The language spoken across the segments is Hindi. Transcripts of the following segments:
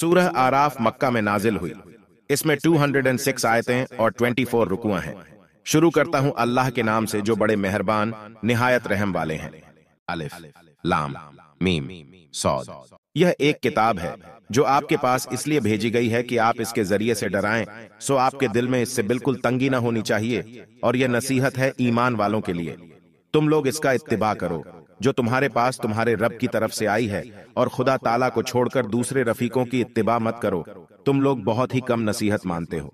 सूरह आराफ मक्का में नाजिल हुई इसमें 206 आयतें और 24 रुकुआ हैं शुरू करता हूं अल्लाह के नाम से जो बड़े मेहरबान निहायत रहम वाले हैं अलिफ लाम मीम सौद यह एक किताब है जो आपके पास इसलिए भेजी गई है कि आप इसके जरिए से डराएं सो आपके दिल में इससे बिल्कुल तंगी ना होनी चाहिए और यह नसीहत है ईमान वालों के लिए तुम लोग इसका इतबा करो जो तुम्हारे पास तुम्हारे रब की तरफ से आई है और खुदा ताला को छोड़कर दूसरे रफीकों की इतबा मत करो तुम लोग बहुत ही कम नसीहत मानते हो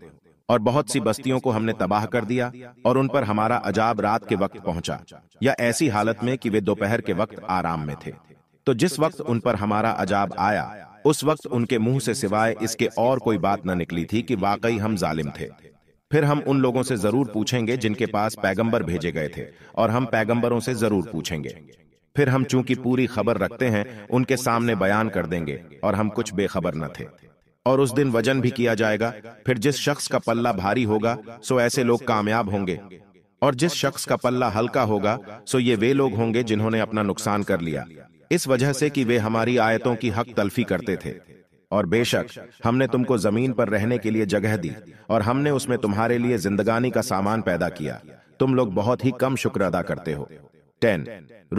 और बहुत सी बस्तियों को हमने तबाह कर दिया और उन पर हमारा अजाब रात के वक्त पहुंचा या ऐसी हालत में कि वे दोपहर के वक्त आराम में थे तो जिस वक्त उन पर हमारा अजाब आया उस वक्त उनके मुंह से सिवाय इसके और कोई बात न निकली थी कि वाकई हम जालिम थे फिर हम उन लोगों से जरूर पूछेंगे जिनके पास पैगंबर भेजे गए थे और हम पैगंबरों से जरूर पूछेंगे फिर हम चूंकि पूरी खबर रखते हैं उनके सामने बयान कर देंगे और हम कुछ बेखबर न थे और उस दिन वजन भी किया जाएगा फिर जिस शख्स का पल्ला भारी होगा सो ऐसे लोग कामयाब होंगे और जिस शख्स का पल्ला हल्का होगा सो ये वे लोग होंगे जिन्होंने अपना नुकसान कर लिया इस वजह से कि वे हमारी आयतों की हक तलफी करते थे और बेशक हमने तुमको जमीन पर रहने के लिए जगह दी और हमने उसमें तुम्हारे लिए जिंदगानी का सामान पैदा किया तुम लोग बहुत ही कम शुक्र अदा करते हो टेन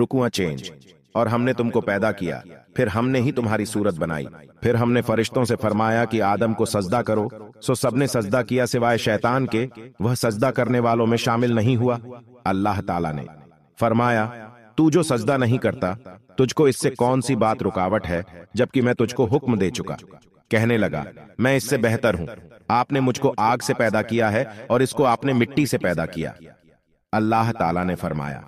रुकुआ चेंज और हमने तुमको पैदा किया फिर हमने ही तुम्हारी सूरत बनाई फिर हमने फरिश्तों से फरमाया कि आदम को सजदा करो सो सबने सजदा किया सिवाय शैतान के वह सजदा करने वालों में शामिल नहीं हुआ अल्लाह ताला ने फरमाया तू जो सजदा नहीं करता तुझको इससे कौन सी बात रुकावट है जबकि मैं तुझको हुक्म दे चुका कहने लगा मैं इससे बेहतर हूं आपने मुझको आग से पैदा किया है और इसको आपने मिट्टी से पैदा किया अल्लाह तला ने फरमाया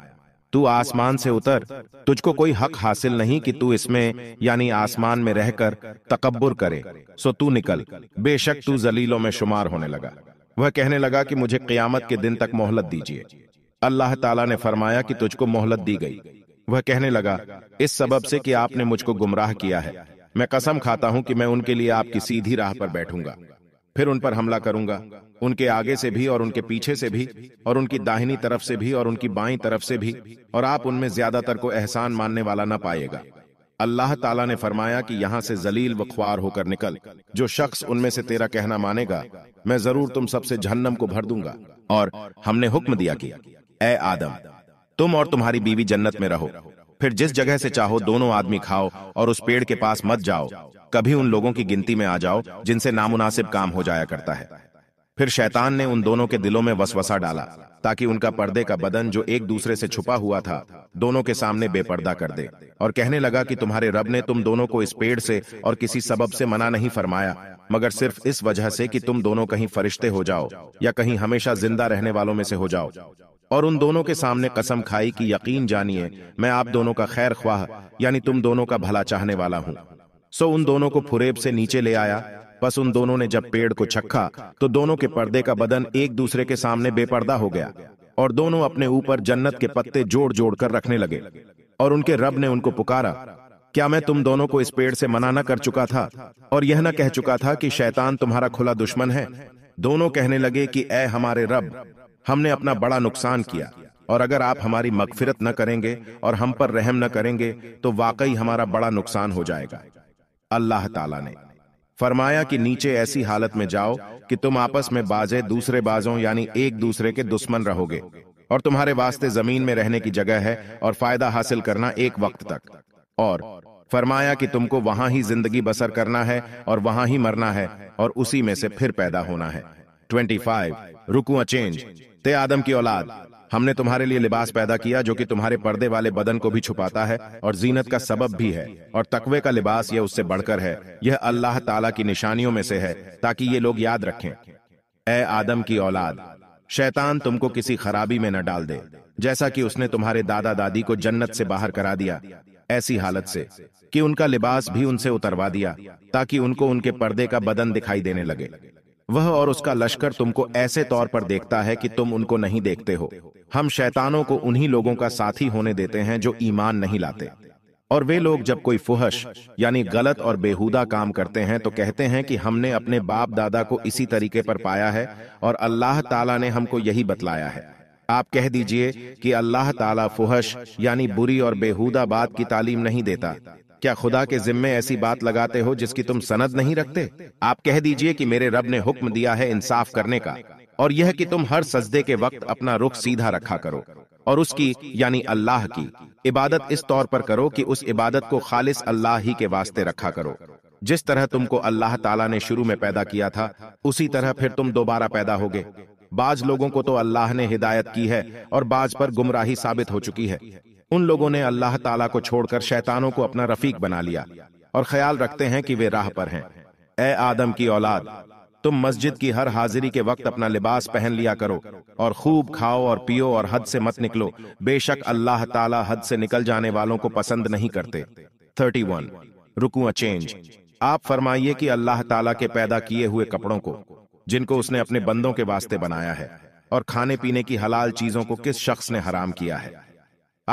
तू आसमान से उतर तुझको कोई हक हासिल नहीं कि तू इसमें यानी आसमान में रहकर तकबर करे सो तू निकल बेशक तू जलीलों में शुमार होने लगा वह कहने लगा कि मुझे क्यामत के दिन तक मोहलत दीजिए अल्लाह ताला ने फरमाया कि तुझको मोहलत दी गई वह कहने लगा इस सबब से कि आपने मुझको गुमराह किया है मैं कसम खाता हूं कि मैं उनके लिए आपकी सीधी राह पर बैठूंगा फिर उन पर हमला करूंगा उनके आगे से भी और उनके पीछे से भी और उनकी दाहिनी तरफ से भी और उनकी बाई तरफ से भी और आप उनमें ज्यादातर को एहसान मानने वाला न पाएगा अल्लाह ताला ने फरमाया कि यहाँ से जलील व ख्वार होकर निकल जो शख्स उनमें से तेरा कहना मानेगा मैं जरूर तुम सबसे जहन्नम को भर दूंगा और हमने हुक्म दिया कि ए आदम तुम और तुम्हारी बीवी जन्नत में रहो फिर जिस जगह से चाहो दोनों आदमी खाओ और उस पेड़ के पास मत जाओ कभी उन लोगों की गिनती में आ जाओ जिनसे नामुनासिब काम हो जाया करता है फिर शैतान ने उन दोनों के दिलों में वसवसा डाला ताकि उनका पर्दे का बदन जो एक दूसरे से छुपा हुआ था दोनों के सामने बेपर्दा कर दे और कहने लगा कि तुम्हारे रब ने तुम दोनों को इस पेड़ से और किसी सबब से मना नहीं फरमाया मगर सिर्फ इस वजह से कि तुम दोनों कहीं फरिश्ते हो जाओ या कहीं हमेशा जिंदा रहने वालों में से हो जाओ और उन दोनों के सामने कसम खाई कि यकीन जानिए मैं आप दोनों का खैर ख्वाह यानी तुम दोनों का भला चाहने वाला हूँ सो उन दोनों को फुरेब से नीचे ले आया बस उन दोनों ने जब पेड़ को छक्का तो दोनों के पर्दे का बदन एक दूसरे के सामने बेपर्दा हो गया और दोनों अपने ऊपर जन्नत के पत्ते जोड़ जोड़ कर रखने लगे और उनके रब ने उनको पुकारा क्या मैं तुम दोनों को इस पेड़ से मना न कर चुका था और यह न कह चुका था कि शैतान तुम्हारा खुला दुश्मन है दोनों कहने लगे कि ए हमारे रब हमने अपना बड़ा नुकसान किया और अगर आप हमारी मगफिरत न करेंगे और हम पर रहम न करेंगे तो वाकई हमारा बड़ा नुकसान हो जाएगा अल्लाह ताला ने फरमाया कि नीचे ऐसी हालत में जाओ कि तुम आपस में बाजे दूसरे बाजों यानी एक दूसरे के दुश्मन रहोगे और तुम्हारे वास्ते जमीन में रहने की जगह है और फायदा हासिल करना एक वक्त तक और फरमाया कि तुमको वहां ही जिंदगी बसर करना है और वहां ही मरना है और उसी में से फिर पैदा होना है 25 रुकुआ चेंज ते आदम की औलाद हमने तुम्हारे लिए लिबास पैदा किया जो कि तुम्हारे पर्दे वाले बदन को भी छुपाता है और जीनत का सबब भी है और तकवे का लिबास यह उससे बढ़कर है यह अल्लाह ताला की निशानियों में से है ताकि ये लोग याद रखें ए आदम की औलाद शैतान तुमको किसी खराबी में न डाल दे जैसा कि उसने तुम्हारे दादा दादी को जन्नत से बाहर करा दिया ऐसी हालत से कि उनका लिबास भी उनसे उतरवा दिया ताकि उनको उनके पर्दे का बदन दिखाई देने लगे वह और उसका लश्कर तुमको ऐसे तौर पर देखता है कि तुम उनको नहीं देखते हो हम शैतानों को उन्हीं लोगों का साथी होने देते हैं जो ईमान नहीं लाते और वे लोग जब कोई फुहश यानी गलत और बेहुदा काम करते हैं तो कहते हैं कि हमने अपने बाप दादा को इसी तरीके पर पाया है और अल्लाह ताला ने हमको यही बतलाया है आप कह दीजिए कि अल्लाह ताला फुहश यानी बुरी और बेहुदा बात की तालीम नहीं देता क्या खुदा के जिम्मे ऐसी बात लगाते हो जिसकी तुम सनद नहीं रखते आप कह दीजिए कि मेरे रब ने हुक्म दिया है इंसाफ करने का और यह कि तुम हर सजदे के वक्त अपना रुख सीधा रखा करो और उसकी यानी अल्लाह की इबादत इस तौर पर करो कि उस इबादत को खालिस अल्लाह ही के वास्ते रखा करो जिस तरह तुमको अल्लाह ताला ने शुरू में पैदा किया था उसी तरह फिर तुम दोबारा पैदा होगे बाज लोगों को तो अल्लाह ने हिदायत की है और बाज पर गुमराही साबित हो चुकी है उन लोगों ने अल्लाह ताला को छोड़कर शैतानों को अपना रफीक बना लिया और ख्याल रखते हैं कि वे राह पर हैं ए आदम की औलाद तुम मस्जिद की हर हाजिरी के वक्त अपना लिबास पहन लिया करो और खूब खाओ और पियो और हद से मत निकलो बेशक अल्लाह ताला हद से निकल जाने वालों को पसंद नहीं करते 31 वन रुकू चेंज आप फरमाइए कि अल्लाह ताला के पैदा किए हुए कपड़ों को जिनको उसने अपने बंदों के वास्ते बनाया है और खाने पीने की हलाल चीजों को किस शख्स ने हराम किया है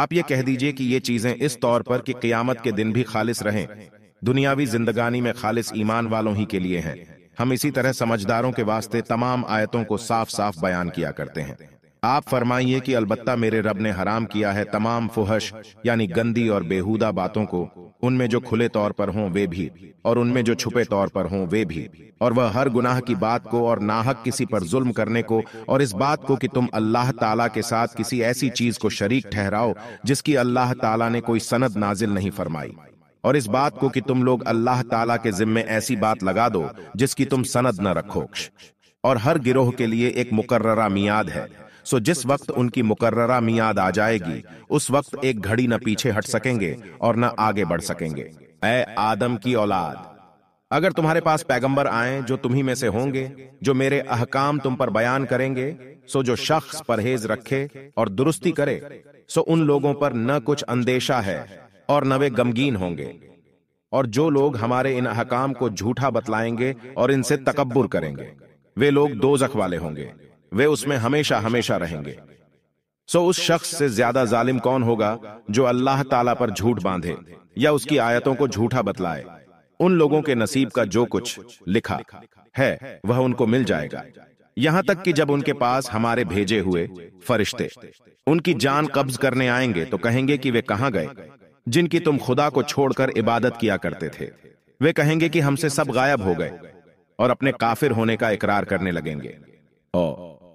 आप ये कह दीजिए कि ये चीजें इस तौर पर कि कियामत के दिन भी खालिश रहें दुनियावी जिंदगानी में खालिश ईमान वालों ही के लिए हैं हम इसी तरह समझदारों के वास्ते तमाम आयतों को साफ साफ बयान किया करते हैं आप फरमाइए कि अलबत्ता मेरे रब ने हराम किया है तमाम फुहश यानी गंदी और बेहुदा बातों को उनमें जो खुले तौर पर हों वे भी और उनमें जो छुपे तौर पर हों वे भी और वह हर गुनाह की बात को और नाहक किसी पर जुल्म करने को और इस बात को कि तुम अल्लाह ताला के साथ किसी ऐसी चीज को शरीक ठहराओ जिसकी अल्लाह तला ने कोई सनद नाजिल नहीं फरमाई और इस बात को कि तुम लोग अल्लाह ताला के जिम्मे ऐसी बात लगा दो जिसकी तुम सनद न रखो और हर गिरोह के लिए एक मुकर्रा मियाद है सो जिस वक्त उनकी मुकर्रा मियाद आ जाएगी उस वक्त एक घड़ी न पीछे हट सकेंगे और न आगे बढ़ सकेंगे ऐ आदम की औलाद अगर तुम्हारे पास पैगंबर आए जो तुम्ही में से होंगे जो मेरे अहकाम तुम पर बयान करेंगे सो जो शख्स परहेज रखे और दुरुस्ती करे सो उन लोगों पर न कुछ अंदेशा है और न वे गमगीन होंगे और जो लोग हमारे इन अहकाम को झूठा बतलाएंगे और इनसे तकबर करेंगे वे लोग दो जख वाले होंगे वे उसमें हमेशा हमेशा रहेंगे सो उस शख्स से ज्यादा जालिम कौन होगा जो अल्लाह ताला पर झूठ बांधे या उसकी आयतों को झूठा बतलाए उन लोगों के नसीब का जो कुछ लिखा है वह उनको मिल जाएगा यहां तक कि जब उनके पास हमारे भेजे हुए फरिश्ते उनकी जान कब्ज करने आएंगे तो कहेंगे कि वे कहां गए जिनकी तुम खुदा को छोड़कर इबादत किया करते थे वे कहेंगे कि हमसे सब गायब हो गए और अपने काफिर होने का इकरार करने लगेंगे ओ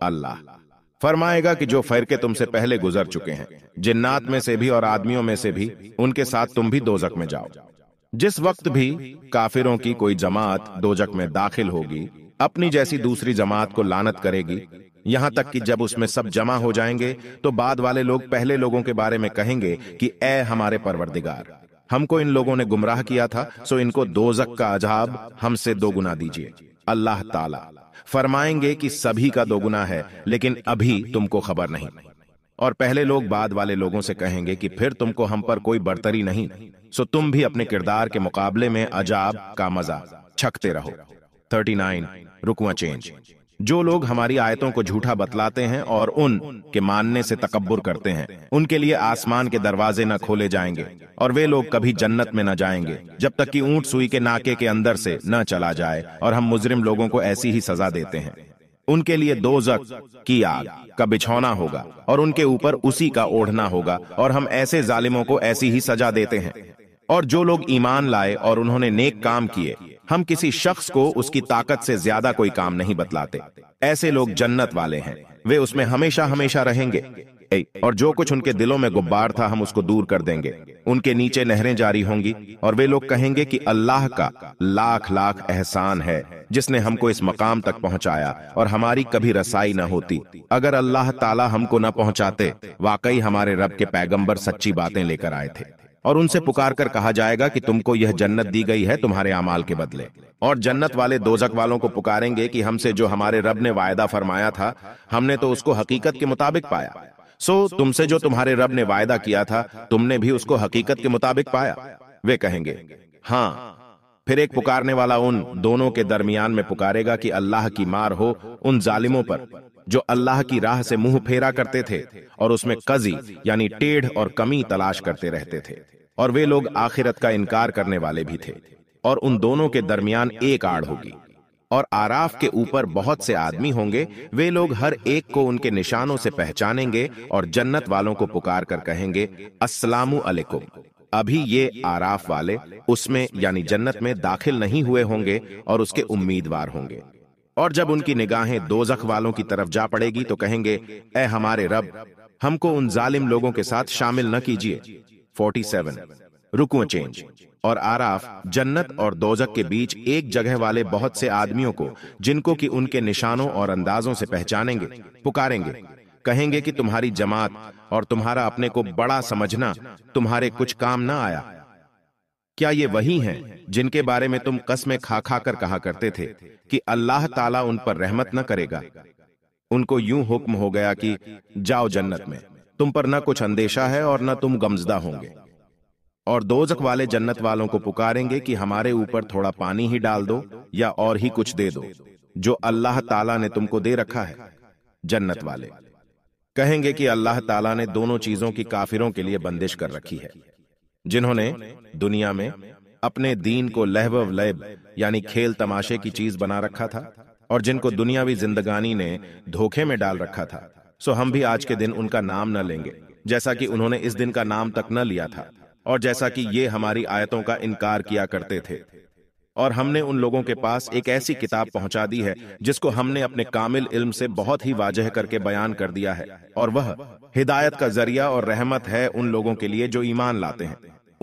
अल्लाह फरमाएगा कि जो फरके तुमसे पहले गुजर चुके हैं जिन्नात में से भी और आदमियों में से भी उनके साथ तुम भी दोजक में जाओ जिस वक्त भी काफिरों की कोई जमात दोजक में दाखिल होगी अपनी जैसी दूसरी जमात को लानत करेगी यहां तक कि जब उसमें सब जमा हो जाएंगे तो बाद तो वाले लोग पहले लोगों के बारे में कहेंगे कि ए हमारे परवरदिगार हमको इन लोगों ने गुमराह किया था सो इनको दोजक का अजाब हमसे दोगुना दीजिए अल्लाह ताला फरमाएंगे कि सभी का दोगुना है लेकिन अभी तुमको खबर नहीं और पहले लोग बाद वाले लोगों से कहेंगे कि फिर तुमको हम पर कोई बर्तरी नहीं सो तुम भी अपने किरदार के मुकाबले में अजाब का मजा छकते रहो थर्टी नाइन रुकवा चेंज जो लोग हमारी आयतों को झूठा बतलाते हैं और उन के मानने से तकबर करते हैं उनके लिए आसमान के दरवाजे न खोले जाएंगे और वे लोग कभी जन्नत में न जाएंगे जब तक कि ऊंट सुई के नाके के अंदर से न चला जाए और हम मुजरिम लोगों को ऐसी ही सजा देते हैं उनके लिए दो की आग का बिछौना होगा और उनके ऊपर उसी का ओढ़ना होगा और हम ऐसे जालिमों को ऐसी ही सजा देते हैं और जो लोग ईमान लाए और उन्होंने नेक काम किए हम किसी शख्स को उसकी ताकत से ज्यादा कोई काम नहीं बतलाते ऐसे लोग जन्नत वाले हैं वे उसमें हमेशा हमेशा रहेंगे और जो कुछ उनके दिलों में गुब्बार था हम उसको दूर कर देंगे उनके नीचे नहरें जारी होंगी और वे लोग कहेंगे कि अल्लाह का लाख लाख एहसान है जिसने हमको इस मकाम तक पहुंचाया और हमारी कभी रसाई न होती अगर अल्लाह ताला हमको न पहुंचाते वाकई हमारे रब के पैगंबर सच्ची बातें लेकर आए थे और उनसे पुकार कर कहा जाएगा कि तुमको यह जन्नत दी गई है तुम्हारे अमाल के बदले और जन्नत वाले दोजक वालों को पुकारेंगे कि हमसे जो हमारे रब ने वायदा फरमाया था हमने तो उसको हकीकत के मुताबिक पाया सो तुमसे जो तुम्हारे रब ने वायदा किया था तुमने भी उसको हकीकत के मुताबिक पाया वे कहेंगे हाँ, हाँ। फिर एक पुकारने वाला उन दोनों के दरमियान में पुकारेगा कि अल्लाह की मार हो उन जालिमों पर जो अल्लाह की राह से मुंह फेरा करते थे और उसमें कजी यानी टेढ़ और कमी तलाश करते रहते थे और वे लोग आखिरत का इनकार करने वाले भी थे और उन दोनों के दरमियान एक आड़ होगी और आराफ के ऊपर बहुत से आदमी होंगे वे लोग हर एक को उनके निशानों से पहचानेंगे और जन्नत वालों को पुकार कर कहेंगे असलामु अभी ये आराफ वाले उसमें यानी जन्नत में दाखिल नहीं हुए होंगे और उसके उम्मीदवार होंगे और जब उनकी निगाहें दोजख वालों की तरफ जा पड़ेगी तो कहेंगे ए हमारे रब हमको उन जालिम लोगों के साथ शामिल न कीजिए 47 सेवन रुकुए चेंज और आराफ जन्नत और दोजक के बीच एक जगह वाले बहुत से आदमियों को जिनको कि उनके निशानों और अंदाजों से पहचानेंगे पुकारेंगे कहेंगे कि तुम्हारी जमात और तुम्हारा अपने को बड़ा समझना तुम्हारे कुछ काम ना आया क्या ये वही हैं जिनके बारे में तुम कसमें खा खा कर कहा करते थे कि अल्लाह ताला उन पर रहमत न करेगा उनको यूं हुक्म हो गया कि जाओ जन्नत में तुम पर न कुछ अंदेशा है और न तुम गमजदा होंगे और दोजक वाले जन्नत वालों को पुकारेंगे कि हमारे ऊपर थोड़ा पानी ही डाल दो या और ही कुछ दे दो जो अल्लाह ताला ने तुमको दे रखा है जन्नत वाले कहेंगे कि अल्लाह ताला ने दोनों चीजों की काफिरों के लिए बंदिश कर रखी है जिन्होंने दुनिया में अपने दीन को लहब लैब यानी खेल तमाशे की चीज बना रखा था और जिनको दुनियावी जिंदगानी ने धोखे में डाल रखा था सो हम भी आज के दिन उनका नाम न लेंगे जैसा कि उन्होंने इस दिन का नाम तक न लिया था और जैसा कि ये हमारी आयतों का इनकार किया करते थे और हमने उन लोगों के पास एक ऐसी किताब पहुंचा दी है जिसको हमने अपने कामिल इल्म से बहुत ही वाजह करके बयान कर दिया है और वह हिदायत का जरिया और रहमत है उन लोगों के लिए जो ईमान लाते हैं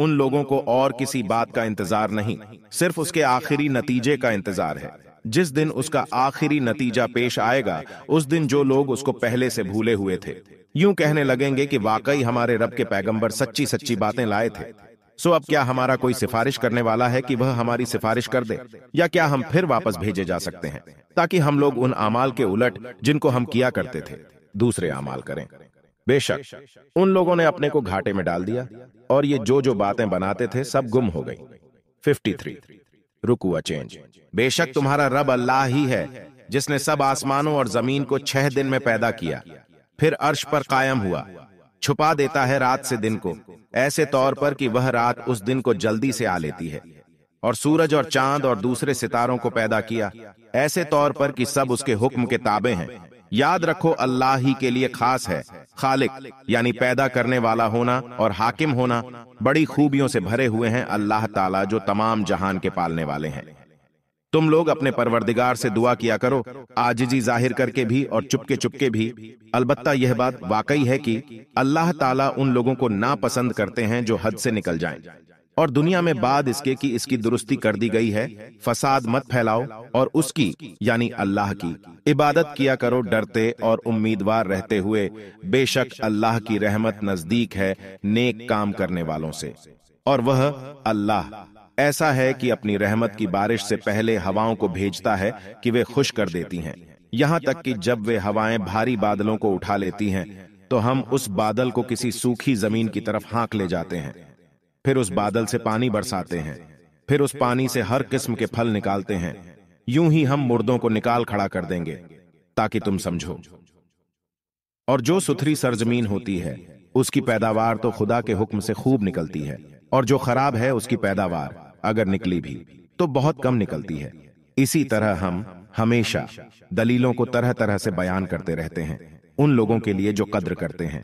उन लोगों को और किसी बात का इंतजार नहीं सिर्फ उसके आखिरी नतीजे का इंतजार है जिस दिन उसका आखिरी नतीजा पेश आएगा उस दिन जो लोग उसको पहले से भूले हुए थे यूं कहने लगेंगे कि वाकई हमारे रब के पैगंबर सच्ची सच्ची बातें लाए थे सो अब क्या हमारा कोई सिफारिश करने वाला है कि वह हमारी सिफारिश कर दे या क्या हम फिर वापस भेजे जा सकते हैं ताकि हम लोग उन अमाल के उलट जिनको हम किया करते थे दूसरे अमाल करें बेशक उन लोगों ने अपने को घाटे में डाल दिया और ये जो जो बातें बनाते थे सब गुम हो गई 53 रुकू रुकुआ चेंज बेशक तुम्हारा रब अल्लाह ही है जिसने सब आसमानों और जमीन को छह दिन में पैदा किया फिर अर्श पर कायम हुआ छुपा देता है रात से दिन को ऐसे तौर पर कि वह रात उस दिन को जल्दी से आ लेती है और सूरज और चांद और दूसरे सितारों को पैदा किया ऐसे तौर पर कि सब उसके हुक्म के ताबे हैं याद रखो अल्लाह ही के लिए खास है खालिक यानी पैदा करने वाला होना और हाकिम होना बड़ी खूबियों से भरे हुए हैं अल्लाह ताला जो तमाम जहान के पालने वाले हैं तुम लोग अपने परवरदिगार से दुआ किया करो आजिजी जाहिर करके भी और चुपके चुपके भी अलबत्ता यह बात वाकई है कि अल्लाह ताला उन लोगों को नापसंद करते हैं जो हद से निकल जाएं। और दुनिया में बाद इसके कि इसकी दुरुस्ती कर दी गई है फसाद मत फैलाओ और उसकी यानी अल्लाह की इबादत किया करो डरते और उम्मीदवार रहते हुए बेशक अल्लाह की रहमत नजदीक है नेक काम करने वालों से और वह अल्लाह ऐसा है कि अपनी रहमत की बारिश से पहले हवाओं को भेजता है कि वे खुश कर देती हैं यहाँ तक कि जब वे हवाएं भारी बादलों को उठा लेती हैं तो हम उस बादल को किसी सूखी जमीन की तरफ हाँक ले जाते हैं फिर उस बादल से पानी बरसाते हैं फिर उस पानी से हर किस्म के फल निकालते हैं यूं ही हम मुर्दों को निकाल खड़ा कर देंगे ताकि तुम समझो और जो सुथरी सरजमीन होती है उसकी पैदावार तो खुदा के हुक्म से खूब निकलती है और जो खराब है उसकी पैदावार अगर निकली भी तो बहुत कम निकलती है इसी तरह हम हमेशा दलीलों को तरह तरह से बयान करते रहते हैं उन लोगों के लिए जो कद्र करते हैं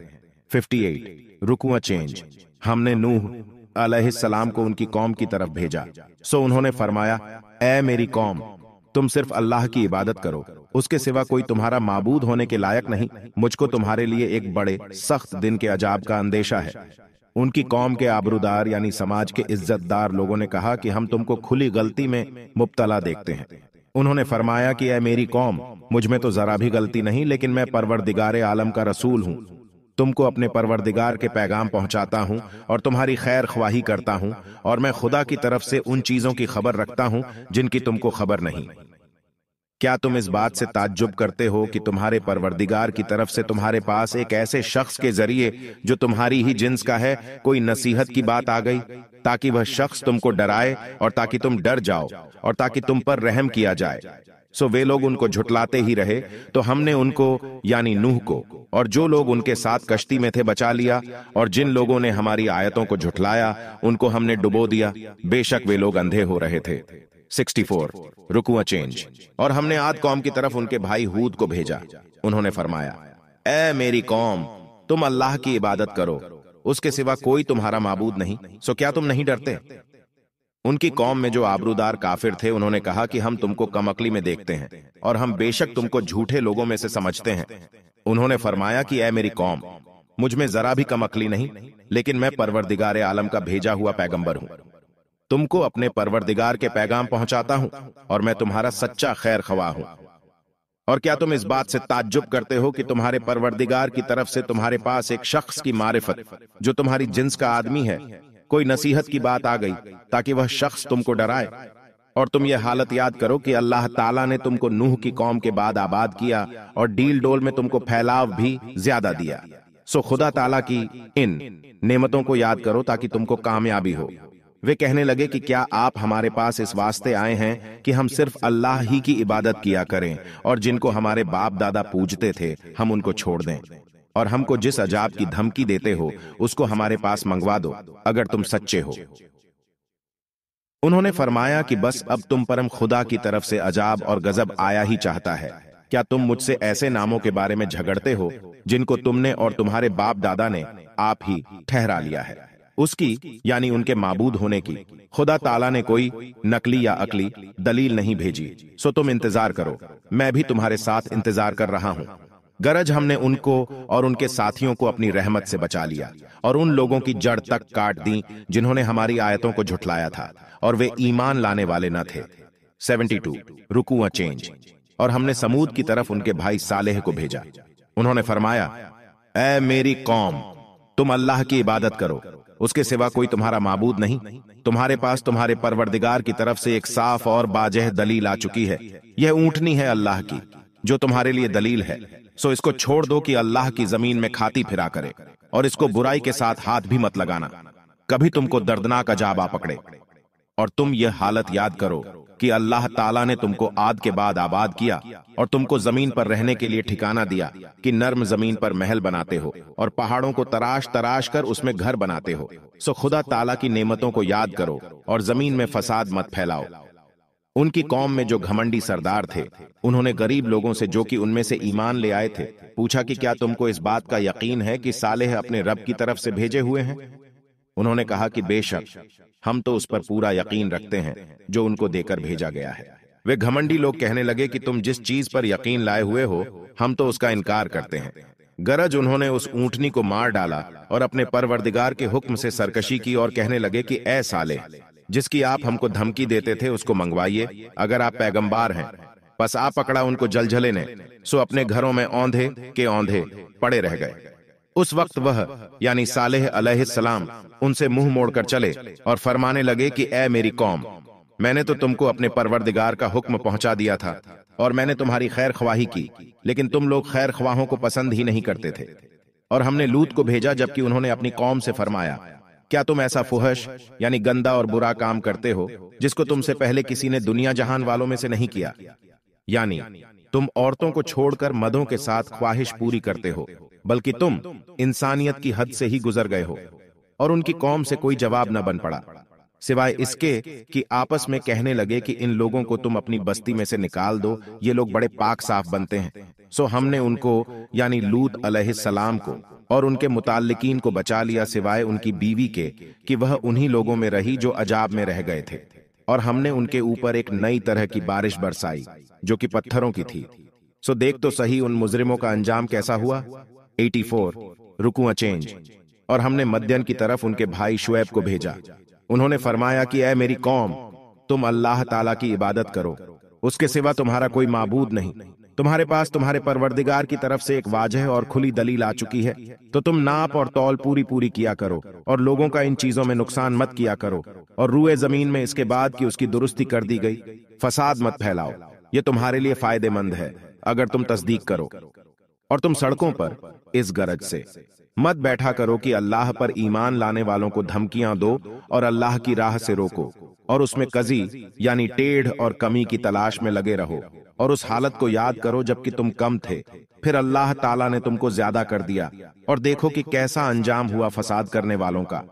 58 रुकुआ चेंज हमने नूह अलैहिस्सलाम को उनकी कौम की तरफ भेजा सो उन्होंने फरमाया ए मेरी कौम तुम सिर्फ अल्लाह की इबादत करो उसके सिवा कोई तुम्हारा माबूद होने के लायक नहीं मुझको तुम्हारे लिए एक बड़े सख्त दिन के अजाब का अंदेशा है उनकी कौम के आबरूदार यानी समाज के इज्जतदार लोगों ने कहा कि हम तुमको खुली गलती में मुबतला देखते हैं उन्होंने फरमाया कि अः मेरी कौम मुझ में तो जरा भी गलती नहीं लेकिन मैं परवरदिगार आलम का रसूल हूँ तुमको अपने परवरदिगार के पैगाम पहुंचाता हूं और तुम्हारी खैर ख्वाही करता हूं और मैं खुदा की तरफ से उन चीजों की खबर रखता हूं जिनकी तुमको खबर नहीं क्या तुम इस बात से ताज्जुब करते हो कि तुम्हारे परवरदिगार की तरफ से तुम्हारे पास एक ऐसे शख्स के जरिए जो तुम्हारी ही जिन्स का है कोई नसीहत की बात आ गई ताकि वह शख्स तुमको डराए और ताकि तुम डर जाओ और ताकि तुम पर रहम किया जाए सो वे लोग उनको झुटलाते ही रहे तो हमने तो उनको यानी नूह को और जो लोग उनके साथ कश्ती में थे बचा लिया और जिन लोगों ने हमारी आयतों को झुटलाया उनको हमने डुबो दिया बेशक वे लोग अंधे हो रहे थे 64 रुकुआ चेंज और हमने आद कौम की तरफ उनके भाई हूद को भेजा उन्होंने फरमाया ए मेरी कौम तुम अल्लाह की इबादत करो उसके सिवा कोई तुम्हारा माबूद नहीं सो क्या तुम नहीं डरते उनकी कौम में जो आबरूदार काफिर थे उन्होंने कहा कि हम तुमको कमकली में देखते हैं और हम बेशक तुमको झूठे लोगों में से समझते हैं उन्होंने फरमाया कि ए मेरी कौम मुझ में जरा भी कमकली नहीं लेकिन मैं परवरदिगार आलम का भेजा हुआ पैगंबर हूं तुमको अपने परवरदिगार के पैगाम पहुंचाता हूं और मैं तुम्हारा सच्चा खैर खवा हूं और क्या तुम इस बात से ताज्जुब करते हो कि तुम्हारे परवरदिगार की तरफ से तुम्हारे पास एक शख्स की मारिफत जो तुम्हारी जिन्स का आदमी है कोई नसीहत की बात आ गई ताकि वह शख्स तुमको डराए और तुम यह हालत याद करो कि अल्लाह ताला ने तुमको नूह की कौम के बाद आबाद किया और डील डोल में तुमको फैलाव भी ज्यादा दिया सो खुदा ताला की इन नेमतों को याद करो ताकि तुमको कामयाबी हो वे कहने लगे कि क्या आप हमारे पास इस वास्ते आए हैं कि हम सिर्फ अल्लाह ही की इबादत किया करें और जिनको हमारे बाप दादा पूजते थे हम उनको छोड़ दें और हमको जिस अजाब की धमकी देते हो उसको हमारे पास मंगवा दो अगर तुम सच्चे हो उन्होंने फरमाया कि बस अब तुम परम खुदा की तरफ से अजाब और गजब आया ही चाहता है क्या तुम मुझसे ऐसे नामों के बारे में झगड़ते हो जिनको तुमने और तुम्हारे बाप दादा ने आप ही ठहरा लिया है उसकी यानी उनके माबूद होने की खुदा ताला ने कोई नकली या अकली दलील नहीं भेजी सो तुम इंतजार करो मैं भी तुम्हारे साथ इंतजार कर रहा हूँ गरज हमने उनको और उनके साथियों को अपनी रहमत से बचा लिया और उन लोगों की जड़ तक काट दी जिन्होंने हमारी आयतों को झुठलाया था और वे ईमान लाने वाले न थे 72 रुकुआ चेंज और हमने समूद की तरफ उनके भाई सालेह को भेजा उन्होंने फरमाया ए मेरी कौम तुम अल्लाह की इबादत करो उसके सिवा कोई तुम्हारा माबूद नहीं तुम्हारे पास तुम्हारे परवरदिगार की तरफ से एक साफ और बाजह दलील आ चुकी है यह ऊँटनी है अल्लाह की जो तुम्हारे लिए दलील है सो इसको छोड़ दो कि अल्लाह की जमीन में खाती फिरा करे और इसको बुराई के साथ हाथ भी मत लगाना कभी तुमको दर्दनाक अजाब आ पकड़े और तुम यह हालत याद करो कि अल्लाह ताला ने तुमको आद के बाद आबाद किया और तुमको जमीन पर रहने के लिए ठिकाना दिया कि नर्म जमीन पर महल बनाते हो और पहाड़ों को तराश तराश कर उसमें घर बनाते हो सो खुदा ताला की नेमतों को याद करो और जमीन में फसाद मत फैलाओ उनकी कौम में जो घमंडी सरदार थे उन्होंने गरीब लोगों से जो कि उनमें से ईमान ले आए थे पूछा कि क्या तुमको इस बात का यकीन है कि सालेह अपने रब की तरफ से भेजे हुए हैं उन्होंने कहा कि बेशक हम तो उस पर पूरा यकीन रखते हैं जो उनको देकर भेजा गया है वे घमंडी लोग कहने लगे कि तुम जिस चीज पर यकीन लाए हुए हो हम तो उसका इनकार करते हैं गरज उन्होंने उस ऊंटनी को मार डाला और अपने परवरदिगार के हुक्म से सरकशी की और कहने लगे कि ऐ साले जिसकी आप हमको धमकी देते थे उसको मंगवाइए अगर आप पैगंबार हैं बस आप पकड़ा उनको जलझले ने सो अपने घरों में औंधे के औंधे पड़े रह गए उस वक्त वह यानी सालेह सलाम उनसे मुंह मोड़कर चले और फरमाने लगे कि ए मेरी कौम मैंने तो तुमको अपने परवरदिगार का हुक्म पहुंचा दिया था और मैंने तुम्हारी खैर ख्वाही की लेकिन तुम लोग खैर ख्वाहों को पसंद ही नहीं करते थे और हमने लूत को भेजा जबकि उन्होंने अपनी कौम से फरमाया क्या तुम ऐसा फुहश यानी गंदा और बुरा काम करते हो जिसको तुमसे पहले किसी ने दुनिया जहान वालों में से नहीं किया यानी तुम औरतों को छोड़कर मदों के साथ ख्वाहिश पूरी करते हो बल्कि तुम इंसानियत की हद से ही गुजर गए हो और उनकी कौम से कोई जवाब न बन पड़ा सिवाय इसके कि आपस में कहने लगे कि इन लोगों को तुम अपनी बस्ती में से निकाल दो ये लोग बड़े पाक साफ बनते हैं सो हमने उनको यानी लूत अलैहिस्सलाम को और उनके मुतालिकीन को बचा लिया सिवाय उनकी बीवी के कि वह उन्हीं लोगों में रही जो अजाब में रह गए थे और हमने उनके ऊपर एक नई तरह की बारिश बरसाई जो कि पत्थरों की थी सो देख तो सही उन मुजरिमों का अंजाम कैसा हुआ 84 रुकुआ चेंज और हमने मध्यन की तरफ उनके भाई शुएब को भेजा उन्होंने फरमाया कि अः मेरी कौम तुम अल्लाह ताला की इबादत करो उसके सिवा तुम्हारा कोई माबूद नहीं तुम्हारे पास तुम्हारे परवरदिगार की तरफ से एक वाजह और खुली दलील आ चुकी है तो तुम नाप और तौल पूरी पूरी किया करो और लोगों का इन चीजों में नुकसान मत किया करो और रूए जमीन में इसके बाद की उसकी दुरुस्ती कर दी गई फसाद मत फैलाओ ये तुम्हारे लिए फायदेमंद है अगर तुम तस्दीक करो और तुम सड़कों पर इस गरज से मत बैठा करो कि अल्लाह पर ईमान लाने वालों को धमकियां दो और अल्लाह की राह से रोको और उसमें कजी यानी टेढ़ और कमी की तलाश में लगे रहो और उस हालत को याद करो जबकि तुम कम थे फिर अल्लाह ताला ने तुमको ज्यादा कर दिया और देखो कि कैसा अंजाम हुआ फसाद करने वालों का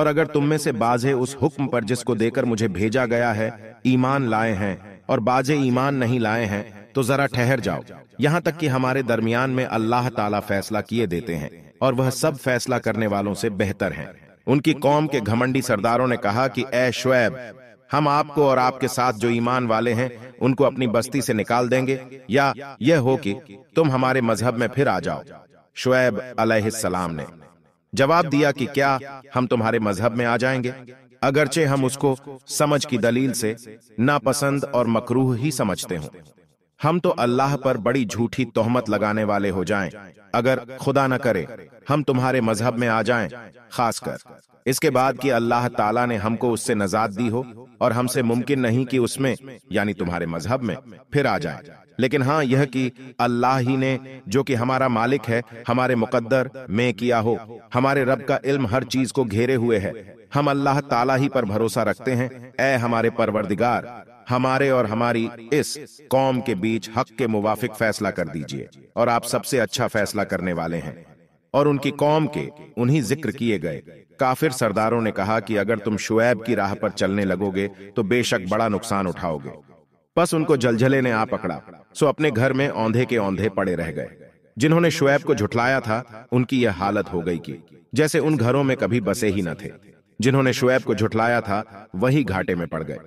और अगर तुम में से बाजे उस हुक्म पर जिसको देकर मुझे भेजा गया है ईमान लाए हैं और बाजे ईमान नहीं लाए हैं तो जरा ठहर जाओ यहाँ तक कि हमारे दरमियान में अल्लाह ताला फैसला किए देते हैं और वह सब फैसला करने वालों से बेहतर हैं उनकी कौम के घमंडी सरदारों ने कहा कि ए शुएब हम आपको और आपके साथ जो ईमान वाले हैं उनको अपनी बस्ती से निकाल देंगे या यह हो कि तुम हमारे मजहब में फिर आ जाओ शुएब अलैहिस्सलाम ने जवाब दिया कि क्या हम तुम्हारे मजहब में आ जाएंगे अगरचे हम उसको समझ की दलील से नापसंद और मकरूह ही समझते हों हम तो अल्लाह पर बड़ी झूठी तोहमत लगाने वाले हो जाएं, अगर खुदा न करे हम तुम्हारे मजहब में आ जाएं, खासकर इसके बाद कि अल्लाह ताला ने हमको उससे नजात दी हो और हमसे मुमकिन नहीं कि उसमें यानी तुम्हारे मजहब में फिर आ जाएं। लेकिन हाँ यह कि अल्लाह ही ने जो कि हमारा मालिक है हमारे मुकद्दर में किया हो हमारे रब का इल्म हर चीज को घेरे हुए है हम अल्लाह ताला ही पर भरोसा रखते हैं ए हमारे परवरदिगार हमारे और हमारी इस कौम के बीच हक के मुवाफिक फैसला कर दीजिए और आप सबसे अच्छा फैसला करने वाले हैं और उनकी कौम के उन्हीं जिक्र किए गए काफिर सरदारों ने कहा कि अगर तुम शुएब की राह पर चलने लगोगे तो बेशक बड़ा नुकसान उठाओगे बस उनको जलझले ने आ पकड़ा सो अपने घर में औंधे के औंधे पड़े रह गए जिन्होंने शुएब को झुठलाया था उनकी यह हालत हो गई कि जैसे उन घरों में कभी बसे ही न थे जिन्होंने शुएब को झुठलाया था वही घाटे में पड़ गए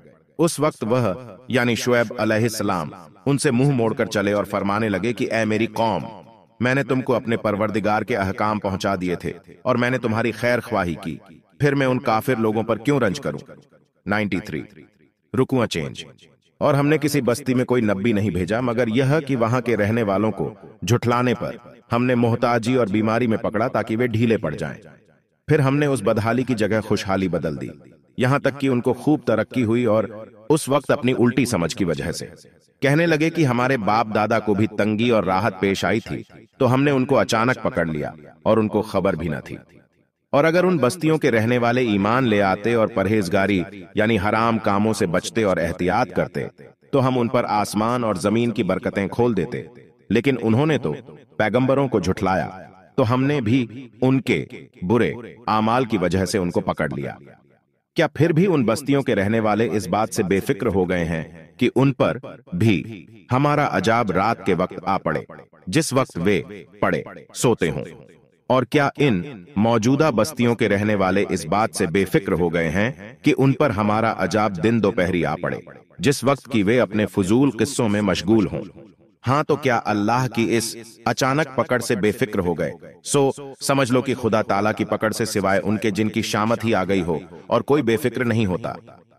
उस वक्त वह यानी शुएब अलैहिस्सलाम उनसे मुंह मोड़कर चले और फरमाने लगे कि ए मेरी कौम मैंने तुमको अपने परवरदिगार के अहकाम पहुंचा दिए थे और मैंने तुम्हारी खैर ख्वाही की फिर मैं उन काफिर लोगों पर क्यों रंज करूं 93 रुकुआ चेंज और हमने किसी बस्ती में कोई नब्बी नहीं भेजा मगर यह कि वहां के रहने वालों को झुठलाने पर हमने मोहताजी और बीमारी में पकड़ा ताकि वे ढीले पड़ जाएं। फिर हमने उस बदहाली की जगह खुशहाली बदल दी यहाँ तक कि उनको खूब तरक्की हुई और उस वक्त अपनी उल्टी समझ की वजह से कहने लगे कि हमारे बाप दादा को भी तंगी और राहत पेश आई थी तो हमने उनको अचानक पकड़ लिया और उनको खबर भी न थी और अगर उन बस्तियों के रहने वाले ईमान ले आते और परहेजगारी यानी हराम कामों से बचते और एहतियात करते तो हम उन पर आसमान और जमीन की बरकतें खोल देते लेकिन उन्होंने तो पैगंबरों को झुठलाया तो हमने भी उनके बुरे आमाल की वजह से उनको पकड़ लिया क्या फिर भी उन बस्तियों के रहने वाले इस बात से बेफिक्र हो गए हैं कि उन पर भी हमारा अजाब रात के वक्त आ पड़े जिस वक्त वे पड़े सोते हों और क्या इन मौजूदा बस्तियों के रहने वाले इस बात से बेफिक्र हो गए हैं कि उन पर हमारा अजाब दिन दोपहरी आ पड़े जिस वक्त की वे अपने फजूल किस्सों में मशगूल हों हाँ तो क्या अल्लाह की इस अचानक पकड़ से बेफिक्र हो गए सो समझ लो कि खुदा ताला की पकड़ से सिवाय उनके जिनकी शामत ही आ गई हो और कोई बेफिक्र नहीं होता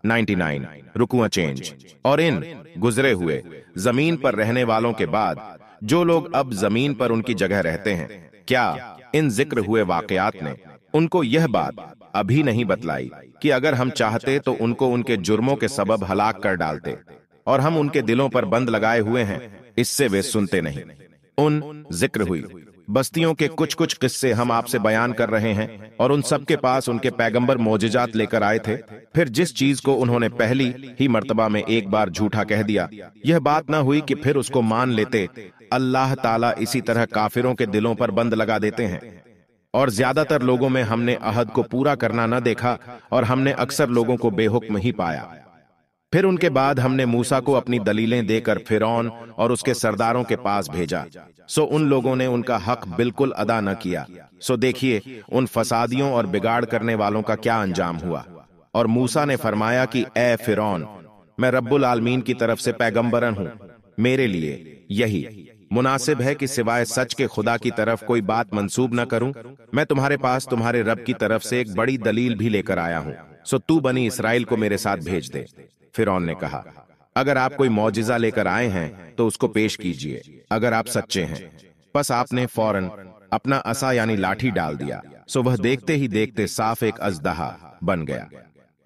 99 रुकुआ चेंज और इन गुजरे हुए जमीन पर रहने वालों के बाद जो लोग अब जमीन पर उनकी जगह रहते हैं क्या इन जिक्र हुए वाकयात ने उनको यह बात अभी नहीं बतलाई कि अगर हम चाहते तो उनको उनके जुर्मों के सबब हलाक कर डालते और हम उनके दिलों पर बंद लगाए हुए हैं इससे वे सुनते नहीं उन जिक्र हुई बस्तियों के कुछ कुछ किस्से हम आपसे बयान कर रहे हैं और उन सब के पास उनके पैगंबर मोजिजात लेकर आए थे फिर जिस चीज को उन्होंने पहली ही मर्तबा में एक बार झूठा कह दिया यह बात ना हुई कि फिर उसको मान लेते अल्लाह ताला इसी तरह काफिरों के दिलों पर बंद लगा देते हैं और ज्यादातर लोगों में हमने अहद को पूरा करना न देखा और हमने अक्सर लोगों को बेहुक्म ही पाया फिर उनके बाद हमने मूसा को अपनी दलीलें देकर फिरौन और उसके सरदारों के पास भेजा सो उन लोगों ने उनका हक बिल्कुल अदा न किया सो देखिए उन फसादियों और बिगाड़ करने वालों का क्या अंजाम हुआ और मूसा ने फरमाया कि ए फिरौन मैं रब्बुल आलमीन की तरफ से पैगंबरन हूँ मेरे लिए यही मुनासिब है कि सिवाय सच के खुदा की तरफ कोई बात मंसूब न करूं मैं तुम्हारे पास तुम्हारे रब की तरफ से एक बड़ी दलील भी लेकर आया हूं सो तू बनी इसराइल को मेरे साथ भेज दे फिर ने कहा अगर आप कोई मुआजा लेकर आए हैं तो उसको पेश कीजिए अगर आप सच्चे हैं बस आपने फौरन अपना असा यानी लाठी डाल दिया सो वह देखते ही देखते साफ एक अजदहा बन गया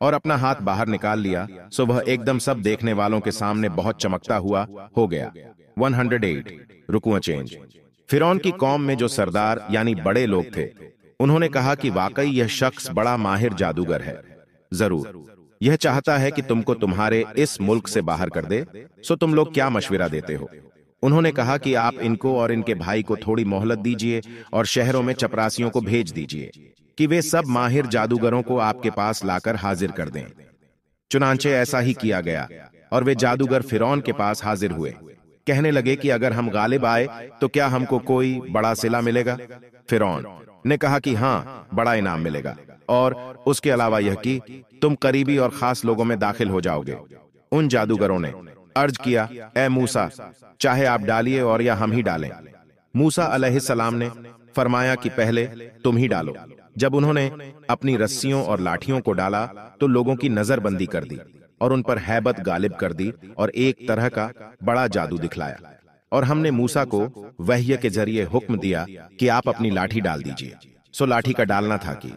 और अपना हाथ बाहर निकाल लिया सो वह एकदम सब देखने वालों के सामने बहुत चमकता हुआ हो गया 108 एट चेंज फिर की कौम में जो सरदार यानी बड़े लोग थे उन्होंने कहा कि वाकई यह शख्स बड़ा माहिर जादूगर है जरूर यह चाहता है कि तुमको तुम्हारे इस मुल्क से बाहर कर दे सो तुम लोग क्या मशविरा देते हो उन्होंने कहा कि आप इनको और इनके भाई को थोड़ी मोहलत दीजिए और शहरों में चपरासियों को भेज दीजिए कि वे सब माहिर जादूगरों को आपके पास लाकर हाजिर कर दें चुनाचे ऐसा ही किया गया और वे जादूगर फिरौन के पास हाजिर हुए कहने लगे कि अगर हम गालिब आए तो क्या हमको कोई बड़ा सिला मिलेगा फिरौन ने कहा कि हाँ बड़ा इनाम मिलेगा और उसके अलावा यह कि तुम करीबी और खास लोगों में दाखिल हो जाओगे उन जादूगरों ने अर्ज किया ए मूसा चाहे आप डालिए और या हम ही डालें मूसा अलैहिस्सलाम ने फरमाया कि पहले तुम ही डालो जब उन्होंने अपनी रस्सियों और लाठियों को डाला तो लोगों की नजरबंदी कर दी और उन पर हैबत गालिब कर दी और एक तरह का बड़ा जादू दिखलाया और हमने मूसा को वह्य के जरिए हुक्म दिया कि आप अपनी लाठी डाल दीजिए सो लाठी का डालना था कि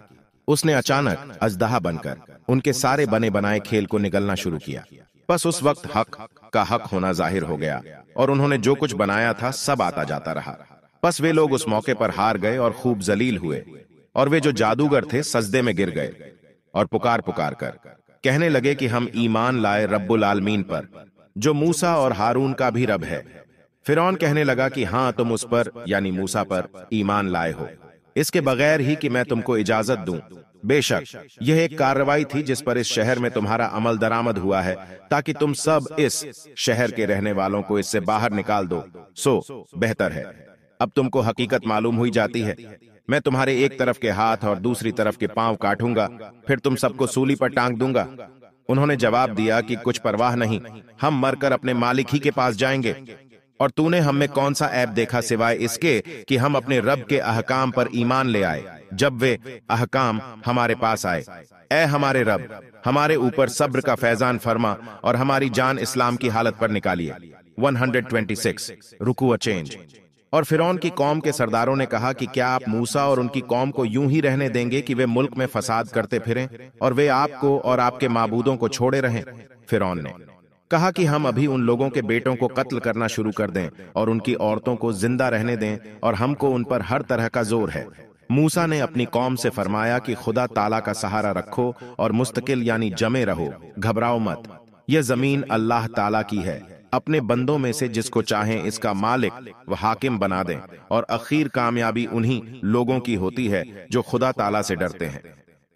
उसने अचानक अजदहा बनकर उनके सारे बने बनाए खेल को निगलना शुरू किया बस उस वक्त हक का हक होना जाहिर हो गया और उन्होंने जो कुछ बनाया था सब आता जाता रहा बस वे लोग उस मौके पर हार गए और खूब जलील हुए और वे जो जादूगर थे सजदे में गिर गए और पुकार पुकार कर कहने लगे कि हम ईमान लाए रब्बुल आलमीन पर जो मूसा और हारून का भी रब है फिरौन कहने लगा कि हाँ तुम उस पर यानी मूसा पर ईमान लाए हो इसके बगैर ही कि मैं तुमको इजाजत दूं बेशक यह एक कार्रवाई थी जिस पर इस शहर में तुम्हारा अमल दरामद हुआ है ताकि तुम सब इस शहर के रहने वालों को इससे बाहर निकाल दो सो बेहतर है अब तुमको हकीकत मालूम हुई जाती है मैं तुम्हारे एक तरफ के हाथ और दूसरी तरफ के पांव काटूंगा फिर तुम सबको सूली पर टांग दूंगा उन्होंने जवाब दिया कि कुछ परवाह नहीं हम मरकर अपने मालिक ही के पास जाएंगे और तूने हम में कौन सा ऐप देखा सिवाय इसके कि हम अपने रब के अहकाम पर ईमान ले आए जब वे अहकाम हमारे पास आए ए हमारे रब हमारे ऊपर सब्र का फैजान फरमा और हमारी जान इस्लाम की हालत पर निकालिए 126 रुकू अ चेंज और फिरौन की कौम के सरदारों ने कहा कि क्या आप मूसा और उनकी कौम को यूं ही रहने देंगे कि वे मुल्क में फसाद करते फिरें और वे आपको और आपके माबूदों को छोड़े रहें फिरौन ने कहा कि हम अभी उन लोगों के बेटों को कत्ल करना शुरू कर दें और उनकी औरतों को जिंदा रहने दें और हमको उन पर हर तरह का जोर है मूसा ने अपनी कौम से फरमाया कि खुदा ताला का सहारा रखो और मुस्तकिल यानी जमे रहो घबराओ मत यह जमीन अल्लाह ताला की है अपने बंदों में से जिसको चाहें इसका मालिक व हाकिम बना दें और अखीर कामयाबी उन्हीं लोगों की होती है जो खुदा ताला से डरते हैं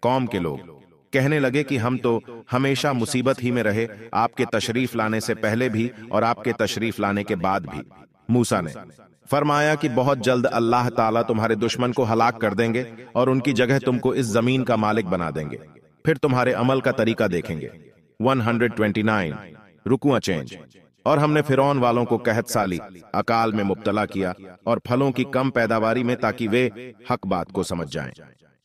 कौम के लोग कहने लगे कि हम तो हमेशा मुसीबत ही में रहे आपके तशरीफ लाने से पहले भी और आपके तशरीफ लाने के बाद भी मूसा ने फरमाया कि बहुत जल्द अल्लाह ताला तुम्हारे दुश्मन को हलाक कर देंगे और उनकी जगह तुमको इस जमीन का मालिक बना देंगे फिर तुम्हारे अमल का तरीका देखेंगे 129 हंड्रेड चेंज और हमने फिरौन वालों को कहत साली अकाल में मुबतला किया और फलों की कम पैदावारी में ताकि वे हक बात को समझ जाएं।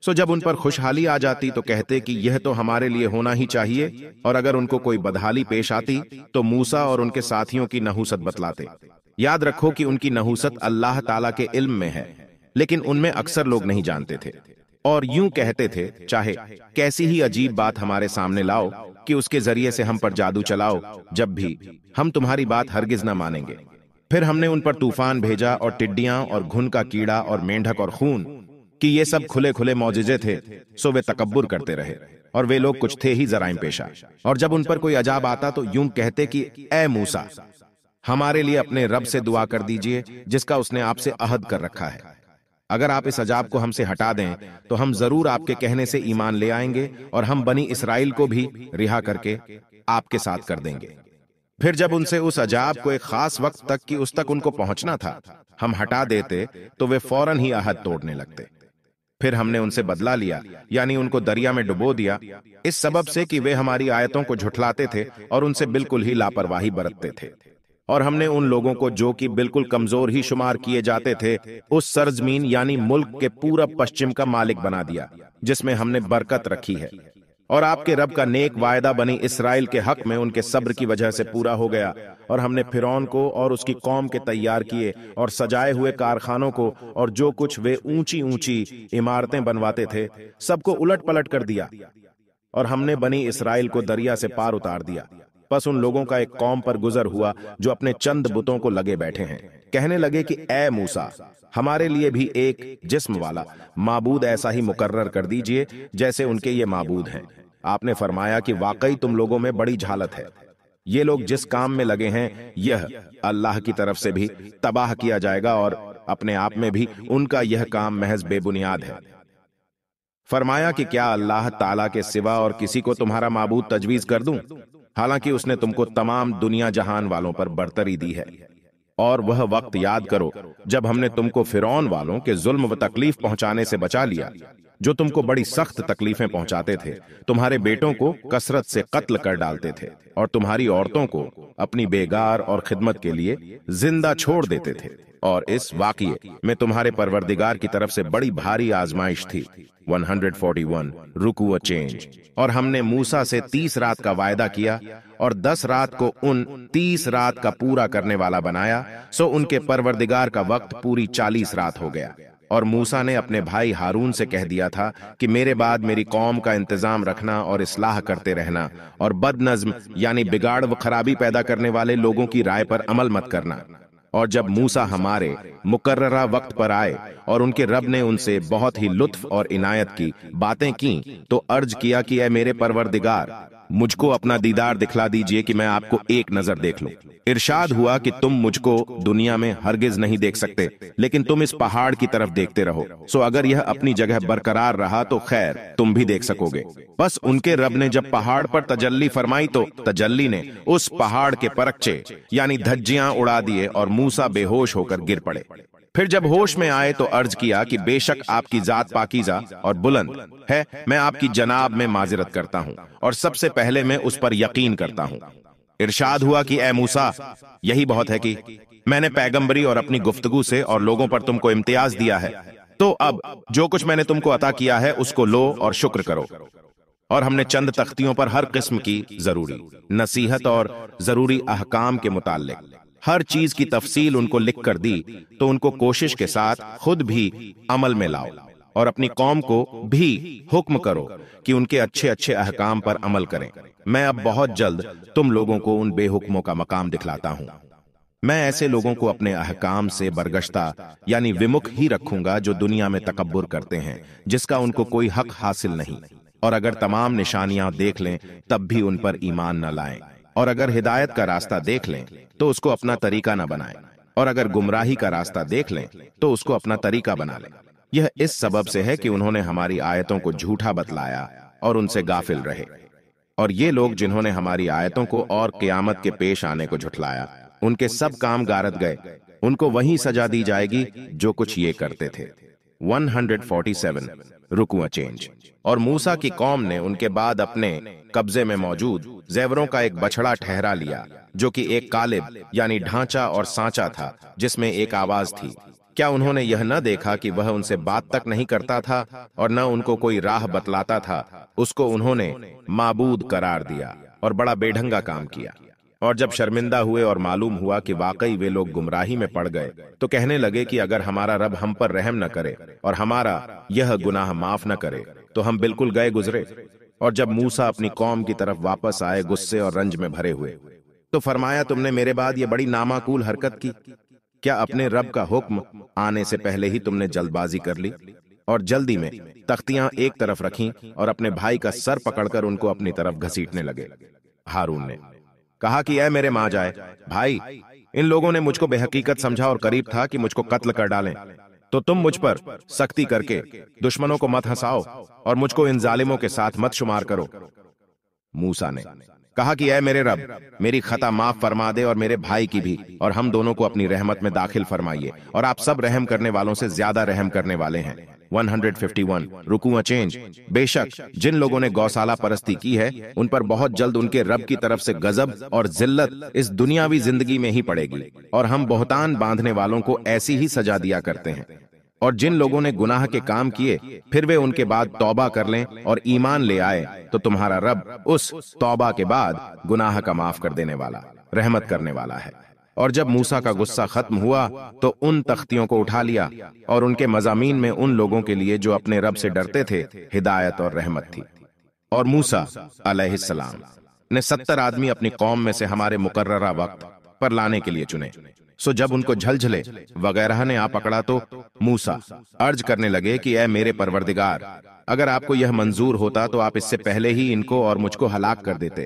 सो जब उन पर खुशहाली आ जाती तो कहते कि यह तो हमारे लिए होना ही चाहिए और अगर उनको कोई बदहाली पेश आती तो मूसा और उनके साथियों की नहूसत बतलाते याद रखो कि उनकी नहूसत अल्लाह ताला के इल्म में है लेकिन उनमें अक्सर लोग नहीं जानते थे और यूं कहते थे चाहे कैसी ही अजीब बात हमारे सामने लाओ कि उसके जरिए से हम पर जादू चलाओ जब भी हम तुम्हारी बात हरगिज ना मानेंगे फिर हमने उन पर तूफान भेजा और टिड्डियां और घुन का कीड़ा और मेंढक और खून कि ये सब खुले खुले मोजिजे थे सो वे तकबर करते रहे और वे लोग कुछ थे ही जराइम पेशा और जब उन पर कोई अजाब आता तो यूं कहते कि ए मूसा हमारे लिए अपने रब से दुआ कर दीजिए जिसका उसने आपसे अहद कर रखा है अगर आप इस अजाब को हमसे हटा दें तो हम जरूर आपके कहने से ईमान ले आएंगे और हम बनी इसराइल को भी रिहा करके आपके साथ कर देंगे फिर जब उनसे उस अजाब को एक खास वक्त तक कि उस तक उनको पहुंचना था हम हटा देते तो वे फौरन ही अहद तोड़ने लगते फिर हमने उनसे बदला लिया यानी उनको दरिया में डुबो दिया इस सबब से कि वे हमारी आयतों को झुठलाते थे और उनसे बिल्कुल ही लापरवाही बरतते थे और हमने उन लोगों को जो कि बिल्कुल कमजोर ही शुमार किए जाते थे उस सरजमीन यानी मुल्क के पूरा पश्चिम का मालिक बना दिया जिसमें हमने बरकत रखी है और आपके रब का नेक वायदा बनी इसराइल के हक में उनके सब्र की वजह से पूरा हो गया और हमने फिरौन को और उसकी कौम के तैयार किए और सजाए हुए कारखानों को और जो कुछ वे ऊंची ऊंची इमारतें बनवाते थे सबको उलट पलट कर दिया और हमने बनी इसराइल को दरिया से पार उतार दिया बस उन लोगों का एक कौम पर गुजर हुआ जो अपने चंद बुतों को लगे बैठे हैं कहने लगे कि ए मूसा हमारे लिए भी एक जिस्म वाला माबूद ऐसा ही मुकर्र कर दीजिए जैसे उनके ये माबूद हैं आपने फरमाया कि वाकई तुम लोगों में बड़ी झालत है ये लोग जिस काम में लगे हैं यह अल्लाह की तरफ से भी तबाह किया जाएगा और अपने आप में भी उनका यह काम महज बेबुनियाद है फरमाया कि क्या अल्लाह ताला के सिवा और किसी को तुम्हारा माबूद तजवीज कर दूं हालांकि उसने तुमको तमाम दुनिया जहान वालों पर बर्तरी दी है और वह वक्त याद करो जब हमने तुमको फिरौन वालों के जुल्म व तकलीफ पहुंचाने से बचा लिया जो तुमको बड़ी सख्त तकलीफें पहुंचाते थे तुम्हारे बेटों को कसरत से कत्ल कर डालते थे और तुम्हारी औरतों को अपनी बेगार और खिदमत के लिए जिंदा छोड़ देते थे और इस वाक्य में तुम्हारे परवरदिगार की तरफ से बड़ी भारी आजमाइश थी 141 रुकू अ चेंज और हमने मूसा से 30 रात का वायदा किया और 10 रात को उन 30 रात का पूरा करने वाला बनाया सो उनके परवरदिगार का वक्त पूरी 40 रात हो गया और मूसा ने अपने भाई हारून से कह दिया था कि मेरे बाद मेरी कौम का इंतजाम रखना और इसलाह करते रहना और बद नज्म यानी बिगाड़ व खराबी पैदा करने वाले लोगों की राय पर अमल मत करना और जब मूसा हमारे मुकर्रा वक्त पर आए और उनके रब ने उनसे बहुत ही लुत्फ और इनायत की बातें की तो अर्ज किया कि ए मेरे परवरदिगार मुझको अपना दीदार दिखला दीजिए कि मैं आपको एक नजर देख लूं। इरशाद हुआ कि तुम मुझको दुनिया में हरगिज नहीं देख सकते लेकिन तुम इस पहाड़ की तरफ देखते रहो सो अगर यह अपनी जगह बरकरार रहा तो खैर तुम भी देख सकोगे बस उनके रब ने जब पहाड़ पर तजल्ली फरमाई तो तजल्ली ने उस पहाड़ के परक्चे यानी धज्जियां उड़ा दिए और मूसा बेहोश होकर गिर पड़े फिर जब होश में आए तो अर्ज किया कि बेशक आपकी जात पाकिजा और बुलंद है मैं आपकी जनाब में माजरत करता हूँ और सबसे पहले मैं उस पर यकीन करता हूँ इरशाद हुआ कि ए मूसा यही बहुत है कि मैंने पैगंबरी और अपनी गुफ्तगु से और लोगों पर तुमको इम्तियाज दिया है तो अब जो कुछ मैंने तुमको अता किया है उसको लो और शुक्र करो और हमने चंद तख्तियों पर हर किस्म की जरूरी नसीहत और जरूरी अहकाम के मुतालिक हर चीज की तफसील उनको लिख कर दी तो उनको कोशिश के साथ खुद भी अमल में लाओ और अपनी कौम को भी हुक्म करो कि उनके अच्छे अच्छे अहकाम पर अमल करें मैं अब बहुत जल्द तुम लोगों को उन बेहुक्मों का मकाम दिखलाता हूँ मैं ऐसे लोगों को अपने अहकाम से बरगश्ता यानी विमुख ही रखूंगा जो दुनिया में तकबर करते हैं जिसका उनको कोई हक हासिल नहीं और अगर तमाम निशानियां देख लें तब भी उन पर ईमान न लाएं और अगर हिदायत का रास्ता देख लें तो उसको अपना तरीका न बनाए और अगर गुमराही का रास्ता देख लें तो उसको अपना तरीका बना लें यह इस सबब से है कि उन्होंने हमारी आयतों को झूठा बतलाया और उनसे गाफिल रहे और ये लोग जिन्होंने हमारी आयतों को और क्यामत के पेश आने को झुठलाया उनके सब काम गारत गए उनको वही सजा दी जाएगी जो कुछ ये करते थे 147 रुकुआ चेंज और मूसा की कौम ने उनके बाद अपने कब्जे में मौजूद जेवरों का एक बछड़ा ठहरा लिया जो कि एक कालिब यानी ढांचा और सांचा था जिसमें एक आवाज थी क्या उन्होंने यह न देखा कि वह उनसे बात तक नहीं करता था और न उनको कोई राह बतलाता था उसको उन्होंने माबूद करार दिया और बड़ा बेढंगा काम किया और जब शर्मिंदा हुए और मालूम हुआ कि वाकई वे लोग गुमराही में पड़ गए तो कहने लगे कि अगर हमारा रब हम पर रहम न करे और हमारा यह गुनाह माफ न करे तो हम बिल्कुल गए गुजरे और जब मूसा अपनी कौम की तरफ वापस आए गुस्से और रंज में भरे हुए तो फरमाया तुमने मेरे बाद ये बड़ी नामाकूल हरकत की क्या अपने रब का हुक्म आने से पहले ही तुमने जल्दबाजी कर ली और जल्दी में तख्तियां एक तरफ रखी और अपने भाई का सर पकड़कर उनको अपनी तरफ घसीटने लगे हारून ने कहा कि यह मेरे माँ जाए भाई इन लोगों ने मुझको बेहकीकत समझा और करीब था कि मुझको कत्ल कर डालें तो तुम मुझ पर सख्ती करके दुश्मनों को मत हंसाओ और मुझको इन जालिमों के साथ मत शुमार करो मूसा ने कहा कि अय मेरे रब मेरी खता माफ फरमा दे और मेरे भाई की भी और हम दोनों को अपनी रहमत में दाखिल फरमाइए और आप सब रहम करने वालों से ज्यादा रहम करने वाले हैं 151 रुकू चेंज बेशक जिन लोगों ने गौशाला परस्ती की है उन पर बहुत जल्द उनके रब की तरफ से गजब और जिल्लत इस दुनियावी जिंदगी में ही पड़ेगी और हम बहुतान बांधने वालों को ऐसी ही सजा दिया करते हैं और जिन लोगों ने गुनाह के काम किए फिर वे उनके बाद तौबा कर लें और ईमान ले आए तो तुम्हारा रब उस तौबा के बाद गुनाह का माफ कर देने वाला रहमत करने वाला है और जब मूसा का गुस्सा खत्म हुआ तो उन तख्तियों को उठा लिया और उनके मजामीन में उन लोगों के लिए जो अपने रब से डरते थे हिदायत और रहमत थी और मूसा अलैहिस्सलाम ने सत्तर आदमी अपनी कौम में से हमारे मुकर्रा वक्त पर लाने के लिए चुने सो जब उनको झलझले वगैरह ने आ पकड़ा तो मूसा अर्ज करने लगे कि ए मेरे परवरदिगार अगर आपको यह मंजूर होता तो आप इससे पहले ही इनको और मुझको हलाक कर देते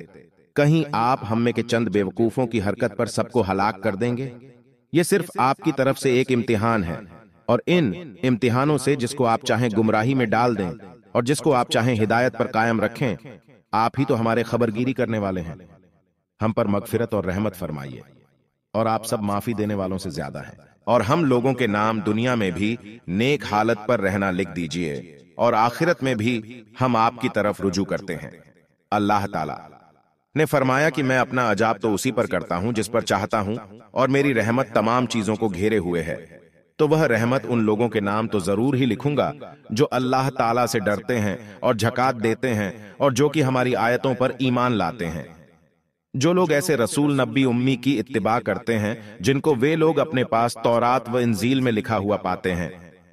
कहीं आप हमें के चंद बेवकूफों की हरकत पर सबको हलाक कर देंगे ये सिर्फ आपकी तरफ से एक इम्तिहान है और इन इम्तिहानों से जिसको आप चाहें गुमराही में डाल दें और जिसको आप चाहें हिदायत पर कायम रखें आप ही तो हमारे खबरगिरी करने वाले हैं हम पर मगफिरत और रहमत फरमाइए और आप सब माफी देने वालों से ज्यादा हैं और हम लोगों के नाम दुनिया में भी नेक हालत पर रहना लिख दीजिए और आखिरत में भी हम आपकी तरफ रुजू करते हैं अल्लाह ताला ने फरमाया कि मैं अपना अजाब तो उसी पर करता हूं जिस पर चाहता हूं और मेरी रहमत तमाम चीजों को घेरे हुए है तो वह रहमत उन लोगों के नाम तो जरूर ही लिखूंगा जो अल्लाह ताला से डरते हैं और झकात देते हैं और जो कि हमारी आयतों पर ईमान लाते हैं जो लोग ऐसे रसूल नबी उम्मी की इतबा करते हैं जिनको वे लोग अपने पास तौरात व इंजील में लिखा हुआ पाते हैं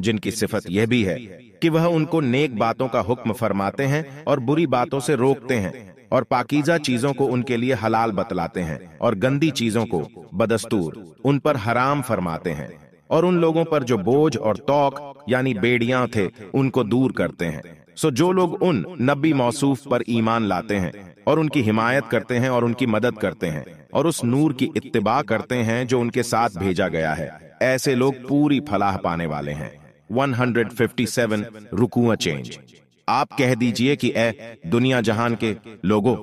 जिनकी सिफत यह भी है कि वह उनको नेक बातों का हुक्म फरमाते हैं और बुरी बातों से रोकते हैं और पाकिजा चीजों को उनके लिए हलाल बतलाते हैं और गंदी चीजों को बदस्तूर उन पर हराम फरमाते हैं और उन लोगों पर जो बोझ और तोक यानी बेड़ियां थे उनको दूर करते हैं सो जो लोग उन नबी मौसूफ पर ईमान लाते हैं और उनकी हिमायत करते हैं और उनकी मदद करते हैं और उस नूर की इतबा करते हैं जो उनके साथ भेजा गया है ऐसे लोग पूरी फलाह पाने वाले हैं 157 रुकुआ चेंज आप कह दीजिए कि ए दुनिया जहान के लोगों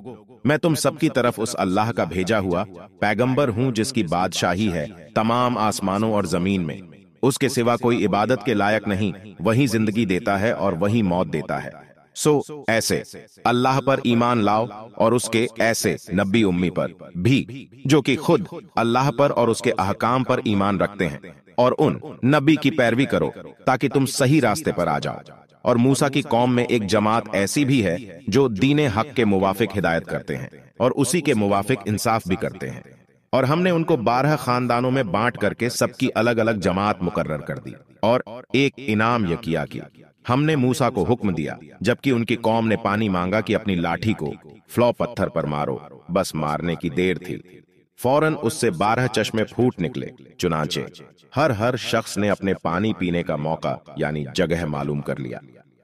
मैं तुम सबकी तरफ उस अल्लाह का भेजा हुआ पैगंबर हूं जिसकी बादशाही है तमाम आसमानों और जमीन में उसके सिवा कोई इबादत के लायक नहीं वही जिंदगी देता है और वही मौत देता है सो ऐसे अल्लाह पर ईमान लाओ और उसके ऐसे नबी उम्मी पर भी जो कि खुद अल्लाह पर और उसके अहकाम पर ईमान रखते हैं और उन नबी की पैरवी करो ताकि तुम सही रास्ते पर आ जाओ और मूसा की कौम में एक जमात ऐसी भी है जो दीने हक के मुवाफिक हिदायत करते हैं और उसी के मुवाफिक इंसाफ भी करते हैं और हमने उनको बारह खानदानों में बांट करके सबकी अलग अलग जमात मुकर्र कर दी और एक इनाम यह किया कि हमने मूसा को हुक्म दिया जबकि उनकी कौम ने पानी मांगा कि अपनी लाठी को फ्लो पत्थर पर मारो बस मारने की देर थी फौरन उससे बारह चश्मे फूट निकले चुनाचे हर हर शख्स ने अपने पानी पीने का मौका यानी जगह मालूम कर लिया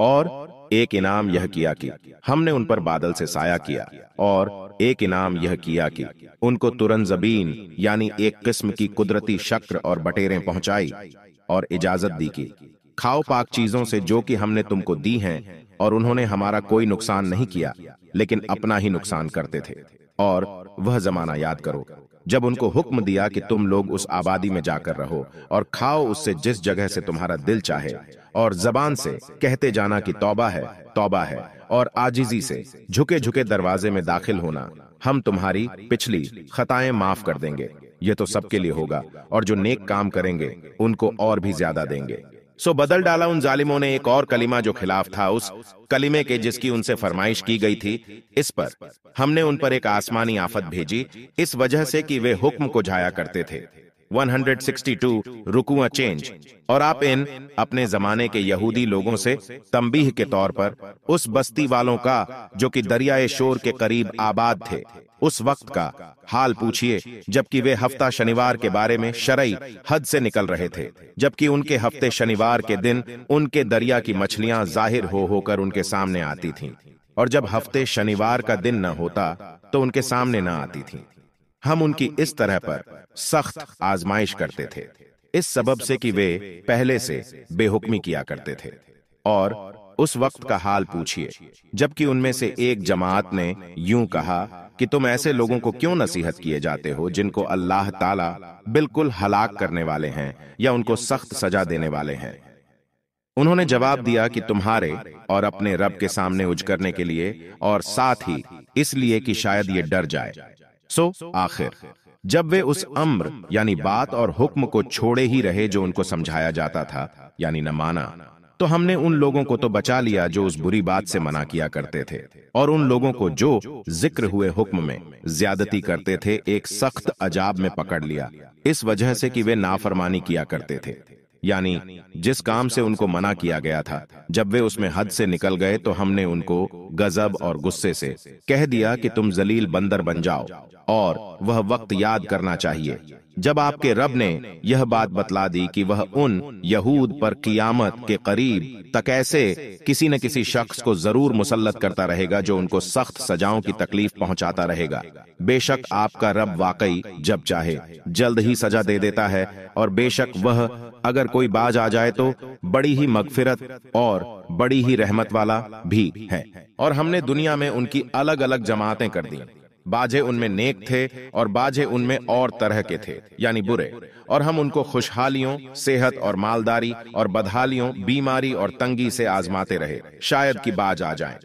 और एक इनाम यह किया कि हमने उन पर बादल से साया किया और एक इनाम यह किया कि उनको तुरंत जबीन यानी एक किस्म की कुदरती शक्र और बटेरें पहुंचाई और इजाजत दी कि खाओ पाक चीजों से जो कि हमने तुमको दी हैं और उन्होंने हमारा कोई नुकसान नहीं किया लेकिन अपना ही नुकसान करते थे और वह जमाना याद करो जब उनको हुक्म दिया कि तुम लोग उस आबादी में जाकर रहो और खाओ उससे जिस जगह से तुम्हारा दिल चाहे और जबान से कहते जाना कि तौबा है तौबा है और आजीजी से झुके झुके दरवाजे में दाखिल होना हम तुम्हारी पिछली खताएं माफ कर देंगे ये तो सबके लिए होगा और जो नेक काम करेंगे उनको और भी ज्यादा देंगे सो बदल डाला उन जालिमों ने एक और कलीमा जो खिलाफ था उस कलीमे के जिसकी उनसे फरमाइश की गई थी इस पर हमने उन पर एक आसमानी आफत भेजी इस वजह से कि वे हुक्म को जाया करते थे 162 रुकुआ चेंज और आप इन अपने जमाने के यहूदी लोगों से तंबीह के तौर पर उस बस्ती वालों का जो कि दरियाए शोर के करीब आबाद थे उस वक्त का हाल पूछिए जबकि वे हफ्ता शनिवार के बारे में शरई हद से निकल रहे थे जबकि उनके हफ्ते शनिवार के दिन उनके दरिया की मछलियां जाहिर हो होकर उनके सामने आती थीं और जब हफ्ते शनिवार का दिन न होता तो उनके सामने न आती थीं हम उनकी इस तरह पर सख्त आजमाइश करते थे इस सबब से कि वे पहले से बेहुक्मी किया करते थे और उस वक्त का हाल पूछिए जबकि उनमें से एक जमात ने यूं कहा कि तुम ऐसे लोगों को क्यों नसीहत किए जाते हो जिनको अल्लाह ताला बिल्कुल हलाक करने वाले हैं या उनको सख्त सजा देने वाले हैं उन्होंने जवाब दिया कि तुम्हारे और अपने रब के सामने उज करने के लिए और साथ ही इसलिए कि शायद ये डर जाए सो आखिर जब वे उस अम्र यानी बात और हुक्म को छोड़े ही रहे जो उनको समझाया जाता था यानी न माना तो हमने उन लोगों को तो बचा लिया जो उस बुरी बात से मना किया करते थे और उन लोगों को जो जिक्र हुए हुक्म में ज्यादती करते थे एक सख्त अजाब में पकड़ लिया इस वजह से कि वे नाफरमानी किया करते थे यानी जिस काम से उनको मना किया गया था जब वे उसमें हद से निकल गए तो हमने उनको गजब और गुस्से से कह दिया कि तुम जलील बंदर बन जाओ और वह वक्त याद करना चाहिए जब आपके रब ने यह बात बतला दी कि वह उन यहूद पर कियामत के करीब तक ऐसे किसी न किसी शख्स को जरूर मुसलत करता रहेगा जो उनको सख्त सजाओं की तकलीफ पहुंचाता रहेगा बेशक आपका रब वाकई जब चाहे जल्द ही सजा दे देता है और बेशक वह अगर कोई बाज आ जाए तो बड़ी ही मगफिरत और बड़ी ही रहमत वाला भी है और हमने दुनिया में उनकी अलग अलग जमातें कर दी बाजे उनमें नेक थे और बाजे उनमें और तरह के थे यानी बुरे और हम उनको खुशहालियों सेहत और मालदारी और बदहालियों बीमारी और तंगी से आजमाते रहे शायद कि बाज आ जाए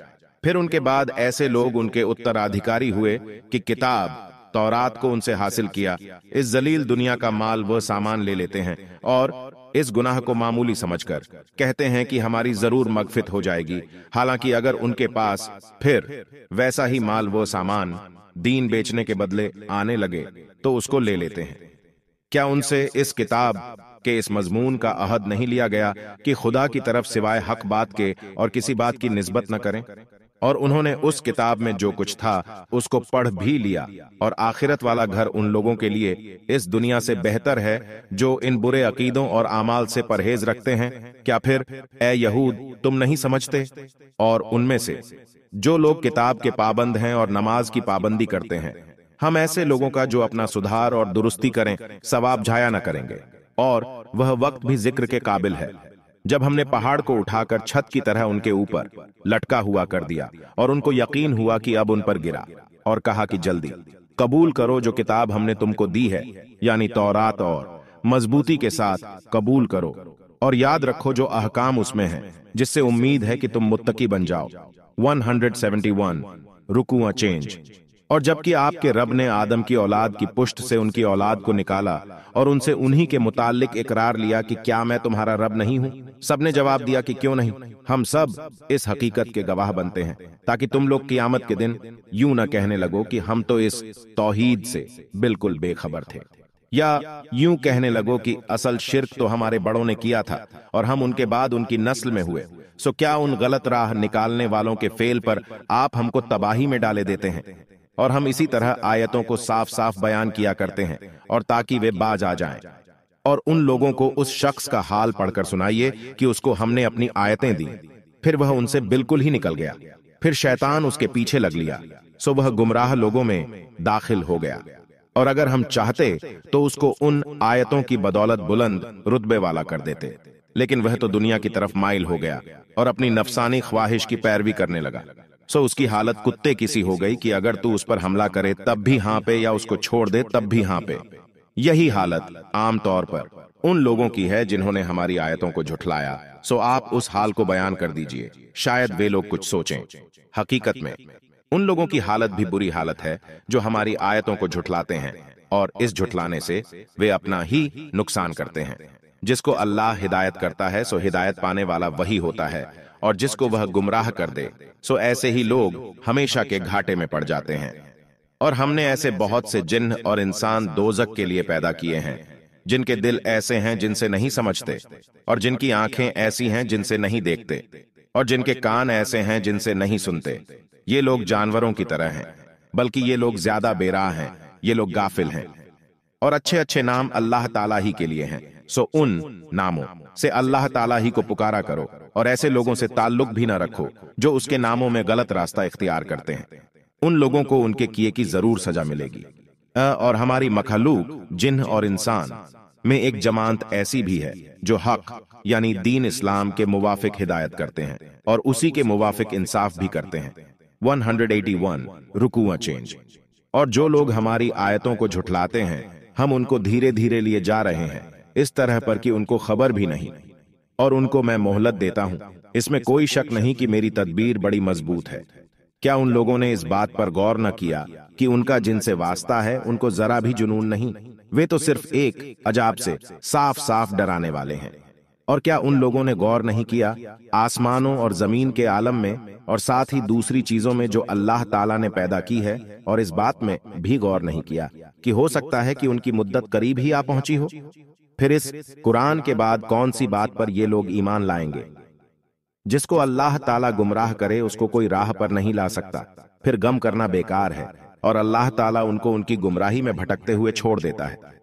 फिर उनके बाद ऐसे लोग उनके उत्तराधिकारी हुए कि किताब तौरात को उनसे हासिल किया इस जलील दुनिया का माल वह सामान ले लेते हैं और इस गुनाह को मामूली समझकर कहते हैं कि हमारी जरूर मगफित हो जाएगी हालांकि अगर उनके पास फिर वैसा ही माल वो सामान दीन बेचने के बदले आने लगे तो उसको ले लेते हैं क्या उनसे इस किताब के इस मजमून का अहद नहीं लिया गया कि खुदा की तरफ सिवाय हक बात के और किसी बात की निस्बत न करें और उन्होंने उस किताब में जो कुछ था उसको पढ़ भी लिया और आखिरत वाला घर उन लोगों के लिए इस दुनिया से बेहतर है जो इन बुरे अकीदों और आमाल से परहेज रखते हैं क्या फिर ए यहूद तुम नहीं समझते और उनमें से जो लोग किताब के पाबंद हैं और नमाज की पाबंदी करते हैं हम ऐसे लोगों का जो अपना सुधार और दुरुस्ती करें सवाब झाया न करेंगे और वह वक्त भी जिक्र के काबिल है जब हमने पहाड़ को उठाकर छत की तरह उनके ऊपर लटका हुआ कर दिया और उनको यकीन हुआ कि अब उन पर गिरा और कहा कि जल्दी कबूल करो जो किताब हमने तुमको दी है यानी तौरात और मजबूती के साथ कबूल करो और याद रखो जो अहकाम उसमें है जिससे उम्मीद है कि तुम मुत्तकी बन जाओ 171 रुकुआ चेंज और जबकि आपके रब ने आदम की औलाद की पुष्ट से उनकी औलाद को निकाला और उनसे उन्हीं के मुतालिक इकरार लिया कि क्या मैं तुम्हारा रब नहीं हूँ सबने जवाब दिया कि क्यों नहीं हम सब इस हकीकत के गवाह बनते हैं ताकि तुम लोग कियामत के दिन यूं न कहने लगो कि हम तो, तो इस तोहीद से बिल्कुल बेखबर थे या यूं कहने लगो कि असल शिरक तो, तो हमारे बड़ों ने किया था और हम उनके बाद उनकी नस्ल में हुए सो क्या उन गलत राह निकालने वालों के फेल पर आप हमको तबाही में डाले देते हैं और हम इसी तरह आयतों को साफ साफ बयान किया करते हैं और ताकि वे बाज आ जाएं और उन लोगों को उस शख्स का हाल पढ़कर सुनाइए कि उसको हमने अपनी आयतें दी फिर वह उनसे बिल्कुल ही निकल गया फिर शैतान उसके पीछे लग लिया सो वह गुमराह लोगों में दाखिल हो गया और अगर हम चाहते तो उसको उन आयतों की बदौलत बुलंद रुतबे वाला कर देते लेकिन वह तो दुनिया की तरफ माइल हो गया और अपनी नफसानी ख्वाहिश की पैरवी करने लगा सो उसकी हालत कुत्ते की सी हो गई कि अगर तू उस पर हमला करे तब भी हाँपे या उसको छोड़ दे तब भी हाँपे यही हालत आमतौर पर उन लोगों की है जिन्होंने हमारी आयतों को झुठलाया सो आप उस हाल को बयान कर दीजिए शायद वे लोग कुछ सोचें हकीकत में उन लोगों की हालत भी बुरी हालत है जो हमारी आयतों को झुठलाते हैं और इस झुठलाने से वे अपना ही नुकसान करते हैं जिसको अल्लाह हिदायत करता है सो हिदायत पाने वाला वही होता है और जिसको वह गुमराह कर दे सो ऐसे ही लोग हमेशा के घाटे में पड़ जाते हैं और हमने ऐसे बहुत से जिन्ह और इंसान दोजक के लिए पैदा किए हैं जिनके दिल ऐसे हैं जिनसे नहीं समझते और जिनकी आंखें ऐसी हैं जिनसे नहीं देखते और जिनके कान ऐसे हैं जिनसे नहीं सुनते ये लोग जानवरों की तरह हैं बल्कि ये लोग ज्यादा बेराह हैं ये लोग गाफिल हैं और अच्छे अच्छे नाम अल्लाह ताला ही के लिए हैं सो उन नामों से अल्लाह ताला ही को पुकारा करो और ऐसे लोगों से ताल्लुक भी न रखो जो उसके नामों में गलत रास्ता इख्तियार करते हैं उन लोगों को उनके किए की जरूर सजा मिलेगी और हमारी मखलूक जिन और इंसान में एक जमानत ऐसी भी है जो हक यानी दीन इस्लाम के मुवाफिक हिदायत करते हैं और उसी के मुवाफिक इंसाफ भी करते हैं 181 रुकुआ चेंज और जो लोग हमारी आयतों को झुठलाते हैं हम उनको धीरे धीरे लिए जा रहे हैं इस तरह पर कि उनको खबर भी नहीं और उनको मैं मोहलत देता हूं इसमें कोई शक नहीं कि मेरी तदबीर बड़ी मजबूत है क्या उन लोगों ने इस बात पर गौर न किया कि उनका जिनसे वास्ता है उनको जरा भी जुनून नहीं वे तो सिर्फ एक अजाब से साफ साफ डराने वाले हैं और क्या उन लोगों ने गौर नहीं किया आसमानों और जमीन के आलम में और साथ ही दूसरी चीजों में जो अल्लाह ताला ने पैदा की है और इस बात में भी गौर नहीं किया कि हो सकता है कि उनकी मुद्दत करीब ही आ पहुंची हो फिर इस कुरान के बाद कौन सी बात पर ये लोग ईमान लाएंगे जिसको अल्लाह ताला गुमराह करे उसको कोई राह पर नहीं ला सकता फिर गम करना बेकार है और अल्लाह ताला उनको उनकी गुमराही में भटकते हुए छोड़ देता है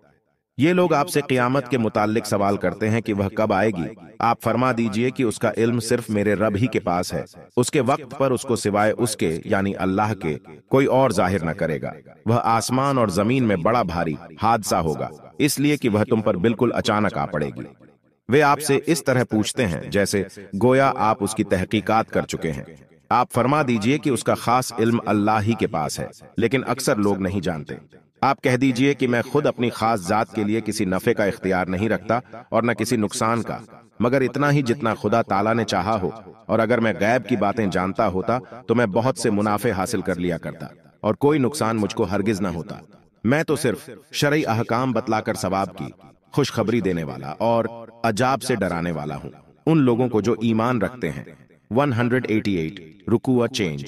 ये लोग आपसे क़ियामत के मुतालिक सवाल करते हैं कि वह कब आएगी आप फरमा दीजिए कि उसका इल्म सिर्फ मेरे रब ही के पास है उसके वक्त पर उसको सिवाय उसके यानी अल्लाह के कोई और जाहिर न करेगा वह आसमान और जमीन में बड़ा भारी हादसा होगा इसलिए कि वह तुम पर बिल्कुल अचानक आ पड़ेगी वे आपसे इस तरह पूछते हैं जैसे गोया आप उसकी तहकीकत कर चुके हैं आप फरमा दीजिए कि उसका खास इल्म अल्लाह ही के पास है लेकिन अक्सर लोग नहीं जानते आप कह दीजिए कि मैं खुद अपनी खास जात के लिए किसी नफे का इख्तियार नहीं रखता और न किसी नुकसान का मगर इतना ही जितना खुदा ताला ने चाहा हो और अगर मैं गैब की बातें जानता होता तो मैं बहुत से मुनाफे हासिल कर लिया करता और कोई नुकसान मुझको हरगिज ना होता मैं तो सिर्फ शरय अहकाम बतलाकर सवाब की खुशखबरी देने वाला और अजाब से डराने वाला हूँ उन लोगों को जो ईमान रखते हैं 188 हंड्रेड चेंज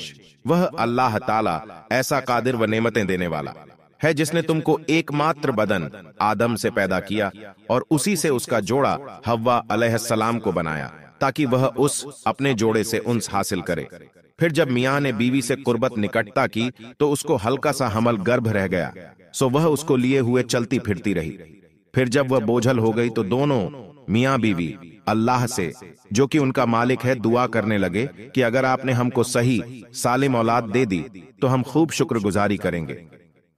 वह अल्लाह ताला ऐसा कादिर व नेमतें देने वाला है जिसने तुमको एकमात्र बदन आदम से पैदा किया और उसी से उसका जोड़ा हवा अलैहिस्सलाम को बनाया ताकि वह उस अपने जोड़े से उन्स हासिल करे फिर जब मियाँ ने बीवी से कुर्बत निकटता की तो उसको हल्का सा हमल गर्भ रह गया सो वह उसको लिए हुए चलती फिरती रही फिर जब वह बोझल हो गई तो दोनों मियाँ बीवी अल्लाह से जो कि उनका मालिक है दुआ करने लगे कि अगर आपने हमको सही सालिम औलाद दे दी तो हम खूब शुक्रगुजारी करेंगे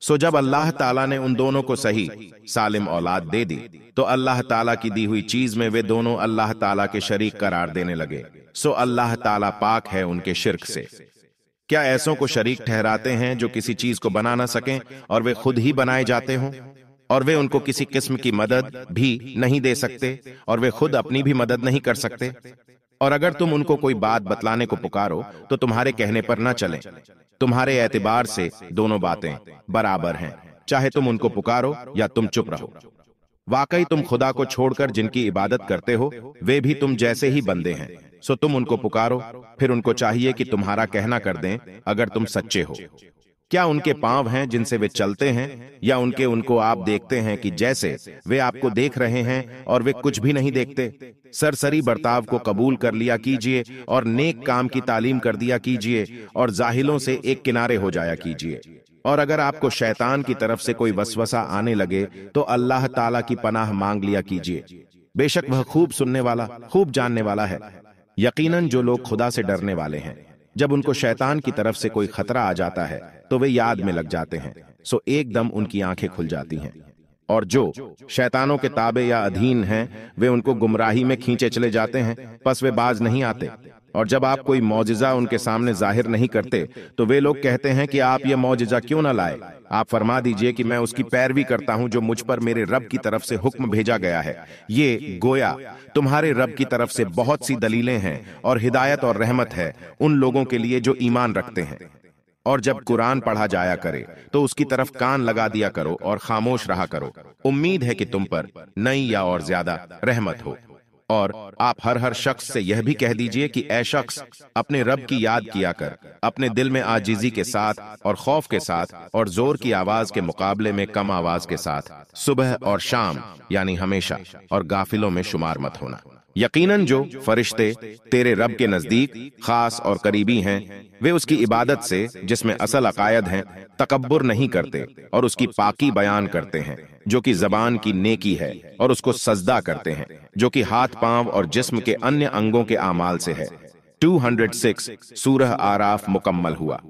सो जब अल्लाह ताला ने उन दोनों को सही सालिम औलाद दे दी तो अल्लाह ताला की दी हुई चीज में वे दोनों अल्लाह ताला के शरीक करार देने लगे सो अल्लाह ताला पाक है उनके शिरक से क्या ऐसों को शरीक ठहराते हैं जो किसी चीज को बना ना सकें और वे खुद ही बनाए जाते हों और वे उनको किसी किस्म की मदद भी नहीं दे सकते और वे खुद अपनी भी मदद नहीं कर सकते और अगर तुम उनको कोई बात बतलाने को पुकारो तो तुम्हारे कहने पर ना चलें तुम्हारे एतबार से दोनों बातें बराबर हैं चाहे तुम उनको पुकारो या तुम चुप रहो वाकई तुम खुदा को छोड़कर जिनकी इबादत करते हो वे भी तुम जैसे ही बंदे हैं सो तुम उनको पुकारो फिर उनको चाहिए कि तुम्हारा कहना कर दें अगर तुम सच्चे हो क्या उनके पांव हैं जिनसे वे चलते हैं या उनके उनको आप देखते हैं कि जैसे वे आपको देख रहे हैं और वे कुछ भी नहीं देखते सरसरी बर्ताव को कबूल कर लिया कीजिए और नेक काम की तालीम कर दिया कीजिए और जाहिलों से एक किनारे हो जाया कीजिए और अगर आपको शैतान की तरफ से कोई वसवसा आने लगे तो अल्लाह ताला की पनाह मांग लिया कीजिए बेशक वह खूब सुनने वाला खूब जानने वाला है यकीनन जो लोग खुदा से डरने वाले हैं जब उनको शैतान की तरफ से कोई खतरा आ जाता है तो वे याद में लग जाते हैं सो एकदम उनकी आंखें खुल जाती हैं और जो शैतानों के ताबे या अधीन हैं वे उनको गुमराही में खींचे चले जाते हैं बस वे बाज नहीं आते और जब आप कोई मोजिजा उनके सामने जाहिर नहीं करते तो वे लोग कहते हैं कि आप यह मोजिजा क्यों ना लाए आप फरमा दीजिए कि मैं उसकी पैरवी करता हूं जो मुझ पर मेरे रब की तरफ से हुक्म भेजा गया है ये गोया तुम्हारे रब की तरफ से बहुत सी दलीलें हैं और हिदायत और रहमत है उन लोगों के लिए जो ईमान रखते हैं और जब कुरान पढ़ा जाया करे तो, तो उसकी तरफ कान लगा दिया करो और खामोश रहा करो उम्मीद है कि तुम पर नई या और ज्यादा रहमत हो और आप हर हर शख्स से यह भी कह दीजिए कि ऐ शख्स अपने रब की याद किया कर अपने दिल में आजीजी के साथ और खौफ के साथ और जोर की आवाज के मुकाबले में कम आवाज के साथ सुबह और शाम यानी हमेशा और गाफिलों में शुमार मत होना यकीनन जो फरिश्ते तेरे रब के नजदीक खास और करीबी हैं वे उसकी इबादत से जिसमें असल अकायद हैं तकबर नहीं करते और उसकी पाकी बयान करते हैं जो कि जबान की नेकी है और उसको सजदा करते हैं जो कि हाथ पांव और जिस्म के अन्य अंगों के आमाल से है 206 सूरह आराफ मुकम्मल हुआ